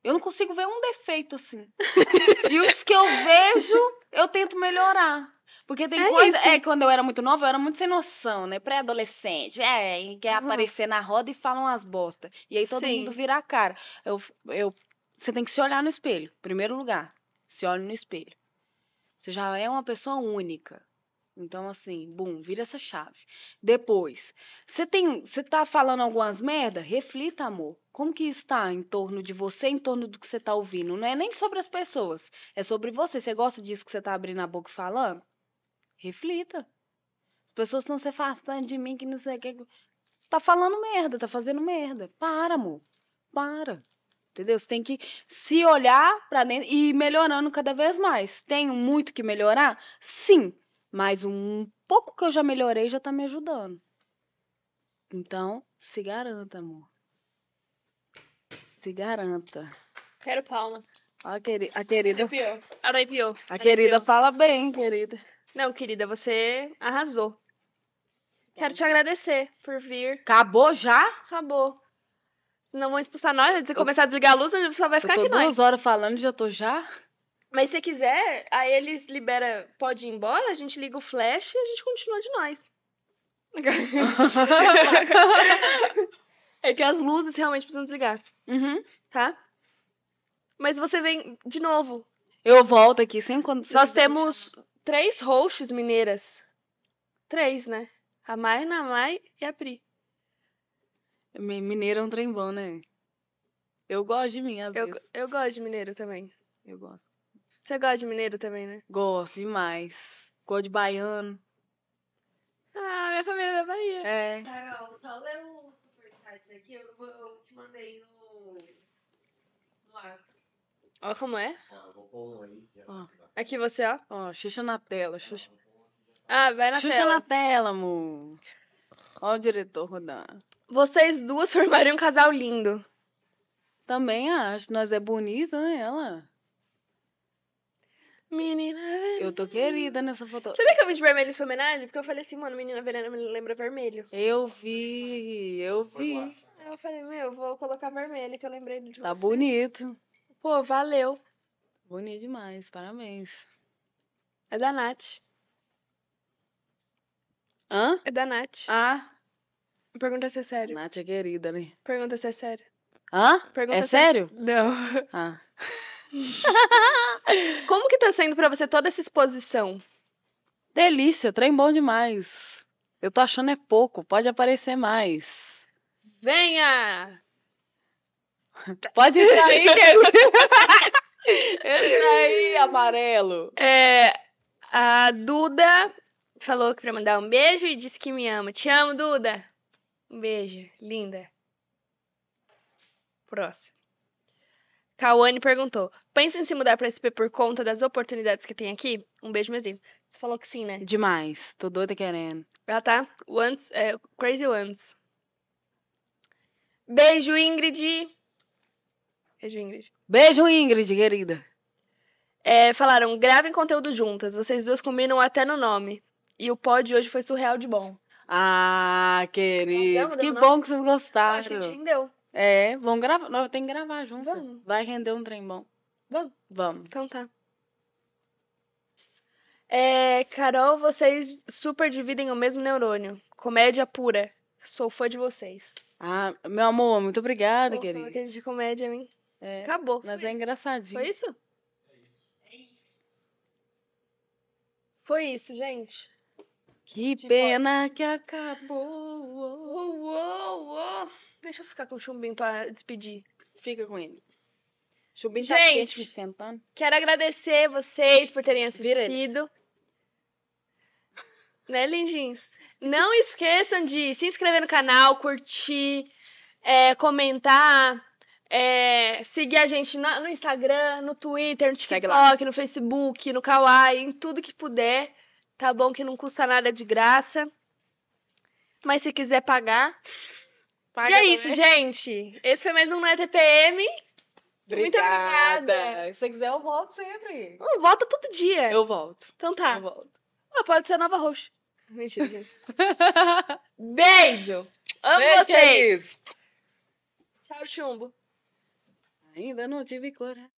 Eu não consigo ver um defeito assim. e os que eu vejo, eu tento melhorar. Porque tem é coisa. Isso. É, quando eu era muito nova, eu era muito sem noção, né? Pré-adolescente. É, quer uhum. aparecer na roda e falam as bosta. E aí todo Sim. mundo vira a cara. Eu, eu, você tem que se olhar no espelho, primeiro lugar se olha no espelho. Você já é uma pessoa única. Então, assim, bum, vira essa chave. Depois, você tem, você tá falando algumas merda? Reflita, amor. Como que está em torno de você, em torno do que você tá ouvindo? Não é nem sobre as pessoas, é sobre você. Você gosta disso que você tá abrindo a boca e falando? Reflita. As pessoas estão se afastando de mim que não sei o que. Tá falando merda, tá fazendo merda. Para, amor. Para entendeu? Você tem que se olhar para dentro e ir melhorando cada vez mais. Tenho muito que melhorar? Sim, mas um pouco que eu já melhorei já tá me ajudando. Então, se garanta, amor. Se garanta. Quero palmas. A, a querida. Arrepiou. Arrepiou. A querida fala bem, querida. Não, querida, você arrasou. Quero tá. te agradecer por vir. Acabou já? Acabou. Senão vão expulsar nós, se eu... começar a desligar a luz, a gente só vai ficar aqui nós. tô duas horas falando, já tô já? Mas se quiser, aí eles libera, pode ir embora, a gente liga o flash e a gente continua de nós. é que as luzes realmente precisam desligar. Uhum. Tá? Mas você vem de novo. Eu volto aqui sem condição. Nós temos três hosts mineiras. Três, né? A Mai, a Mai e a Pri. Mineiro é um trem bom, né? Eu gosto de mim, às eu, vezes. Eu gosto de mineiro também. Eu gosto. Você gosta de mineiro também, né? Gosto demais. Gosto de baiano. Ah, minha família é da Bahia. É. Carol, só lê o superchat aqui. Eu, eu te mandei no... no WhatsApp. Olha como é. Ah, é ó. Aqui você, ó. Ó, xuxa na tela. Ah, xuxa... Ah, vai na xuxa tela. Xuxa na tela, amor. Ó o diretor rodando. Vocês duas formariam um casal lindo. Também acho. Nós é bonita, né? Ela. Menina. É eu tô querida nessa foto. Você que eu vim de vermelho em sua homenagem? Porque eu falei assim, mano, menina velena me lembra vermelho. Eu vi, eu vi. Eu falei, meu, vou colocar vermelho, que eu lembrei de tá você. Tá bonito. Pô, valeu. Bonito demais, parabéns. É da Nath. Hã? É da Nath. Ah, Pergunta se é sério. Nath é querida, né? Pergunta se é sério. Hã? Pergunta é se é sério? Não. Ah. Como que tá sendo para você toda essa exposição? Delícia, trem bom demais. Eu tô achando é pouco, pode aparecer mais. Venha! Pode entrar aí, Entra aí, amarelo. É, a Duda falou que pra mandar um beijo e disse que me ama. Te amo, Duda. Um beijo, linda. Próximo. Kawane perguntou: Pensa em se mudar para SP por conta das oportunidades que tem aqui? Um beijo, meus lindos. Você falou que sim, né? Demais. Tô doida querendo. Ela ah, tá? Once, é, crazy Once. Beijo, Ingrid. Beijo, Ingrid. Beijo, Ingrid, querida. É, falaram: gravem conteúdo juntas. Vocês duas combinam até no nome. E o pod hoje foi surreal de bom. Ah, querido. que não. bom que vocês gostaram. acho que gente rendeu. É, vamos gravar. Nós tem que gravar junto. Vamos. Vai render um trem bom. Vamos. Vamos. Então tá. É, Carol, vocês super dividem o mesmo neurônio. Comédia pura. Sou fã de vocês. Ah, meu amor, muito obrigada, Pô, querida. Aquele é de comédia, hein? É, Acabou. Mas é isso. engraçadinho. Foi isso? É isso? Foi isso, gente. Que tipo, pena que acabou. Oh, oh, oh. Deixa eu ficar com o Chumbinho pra despedir. Fica com ele. Chumbinho tá Gente, tá quente me sentando. Quero agradecer vocês por terem assistido. Né, lindinhos? Não esqueçam de se inscrever no canal, curtir, é, comentar, é, seguir a gente no, no, Instagram, no Twitter, no TikTok, no Facebook, no Kawaii, em tudo que puder. Tá bom que não custa nada de graça. Mas se quiser pagar. Paga e é isso, gente. Esse foi mais um no é TPM. Obrigada. Muito obrigada. Se você quiser, eu volto sempre. Eu volto todo dia. Eu volto. Então tá. Eu volto. Ah, pode ser a nova roxa. Mentira, gente. Beijo! Amo Beijo, vocês! Tchau, chumbo. Ainda não tive coragem.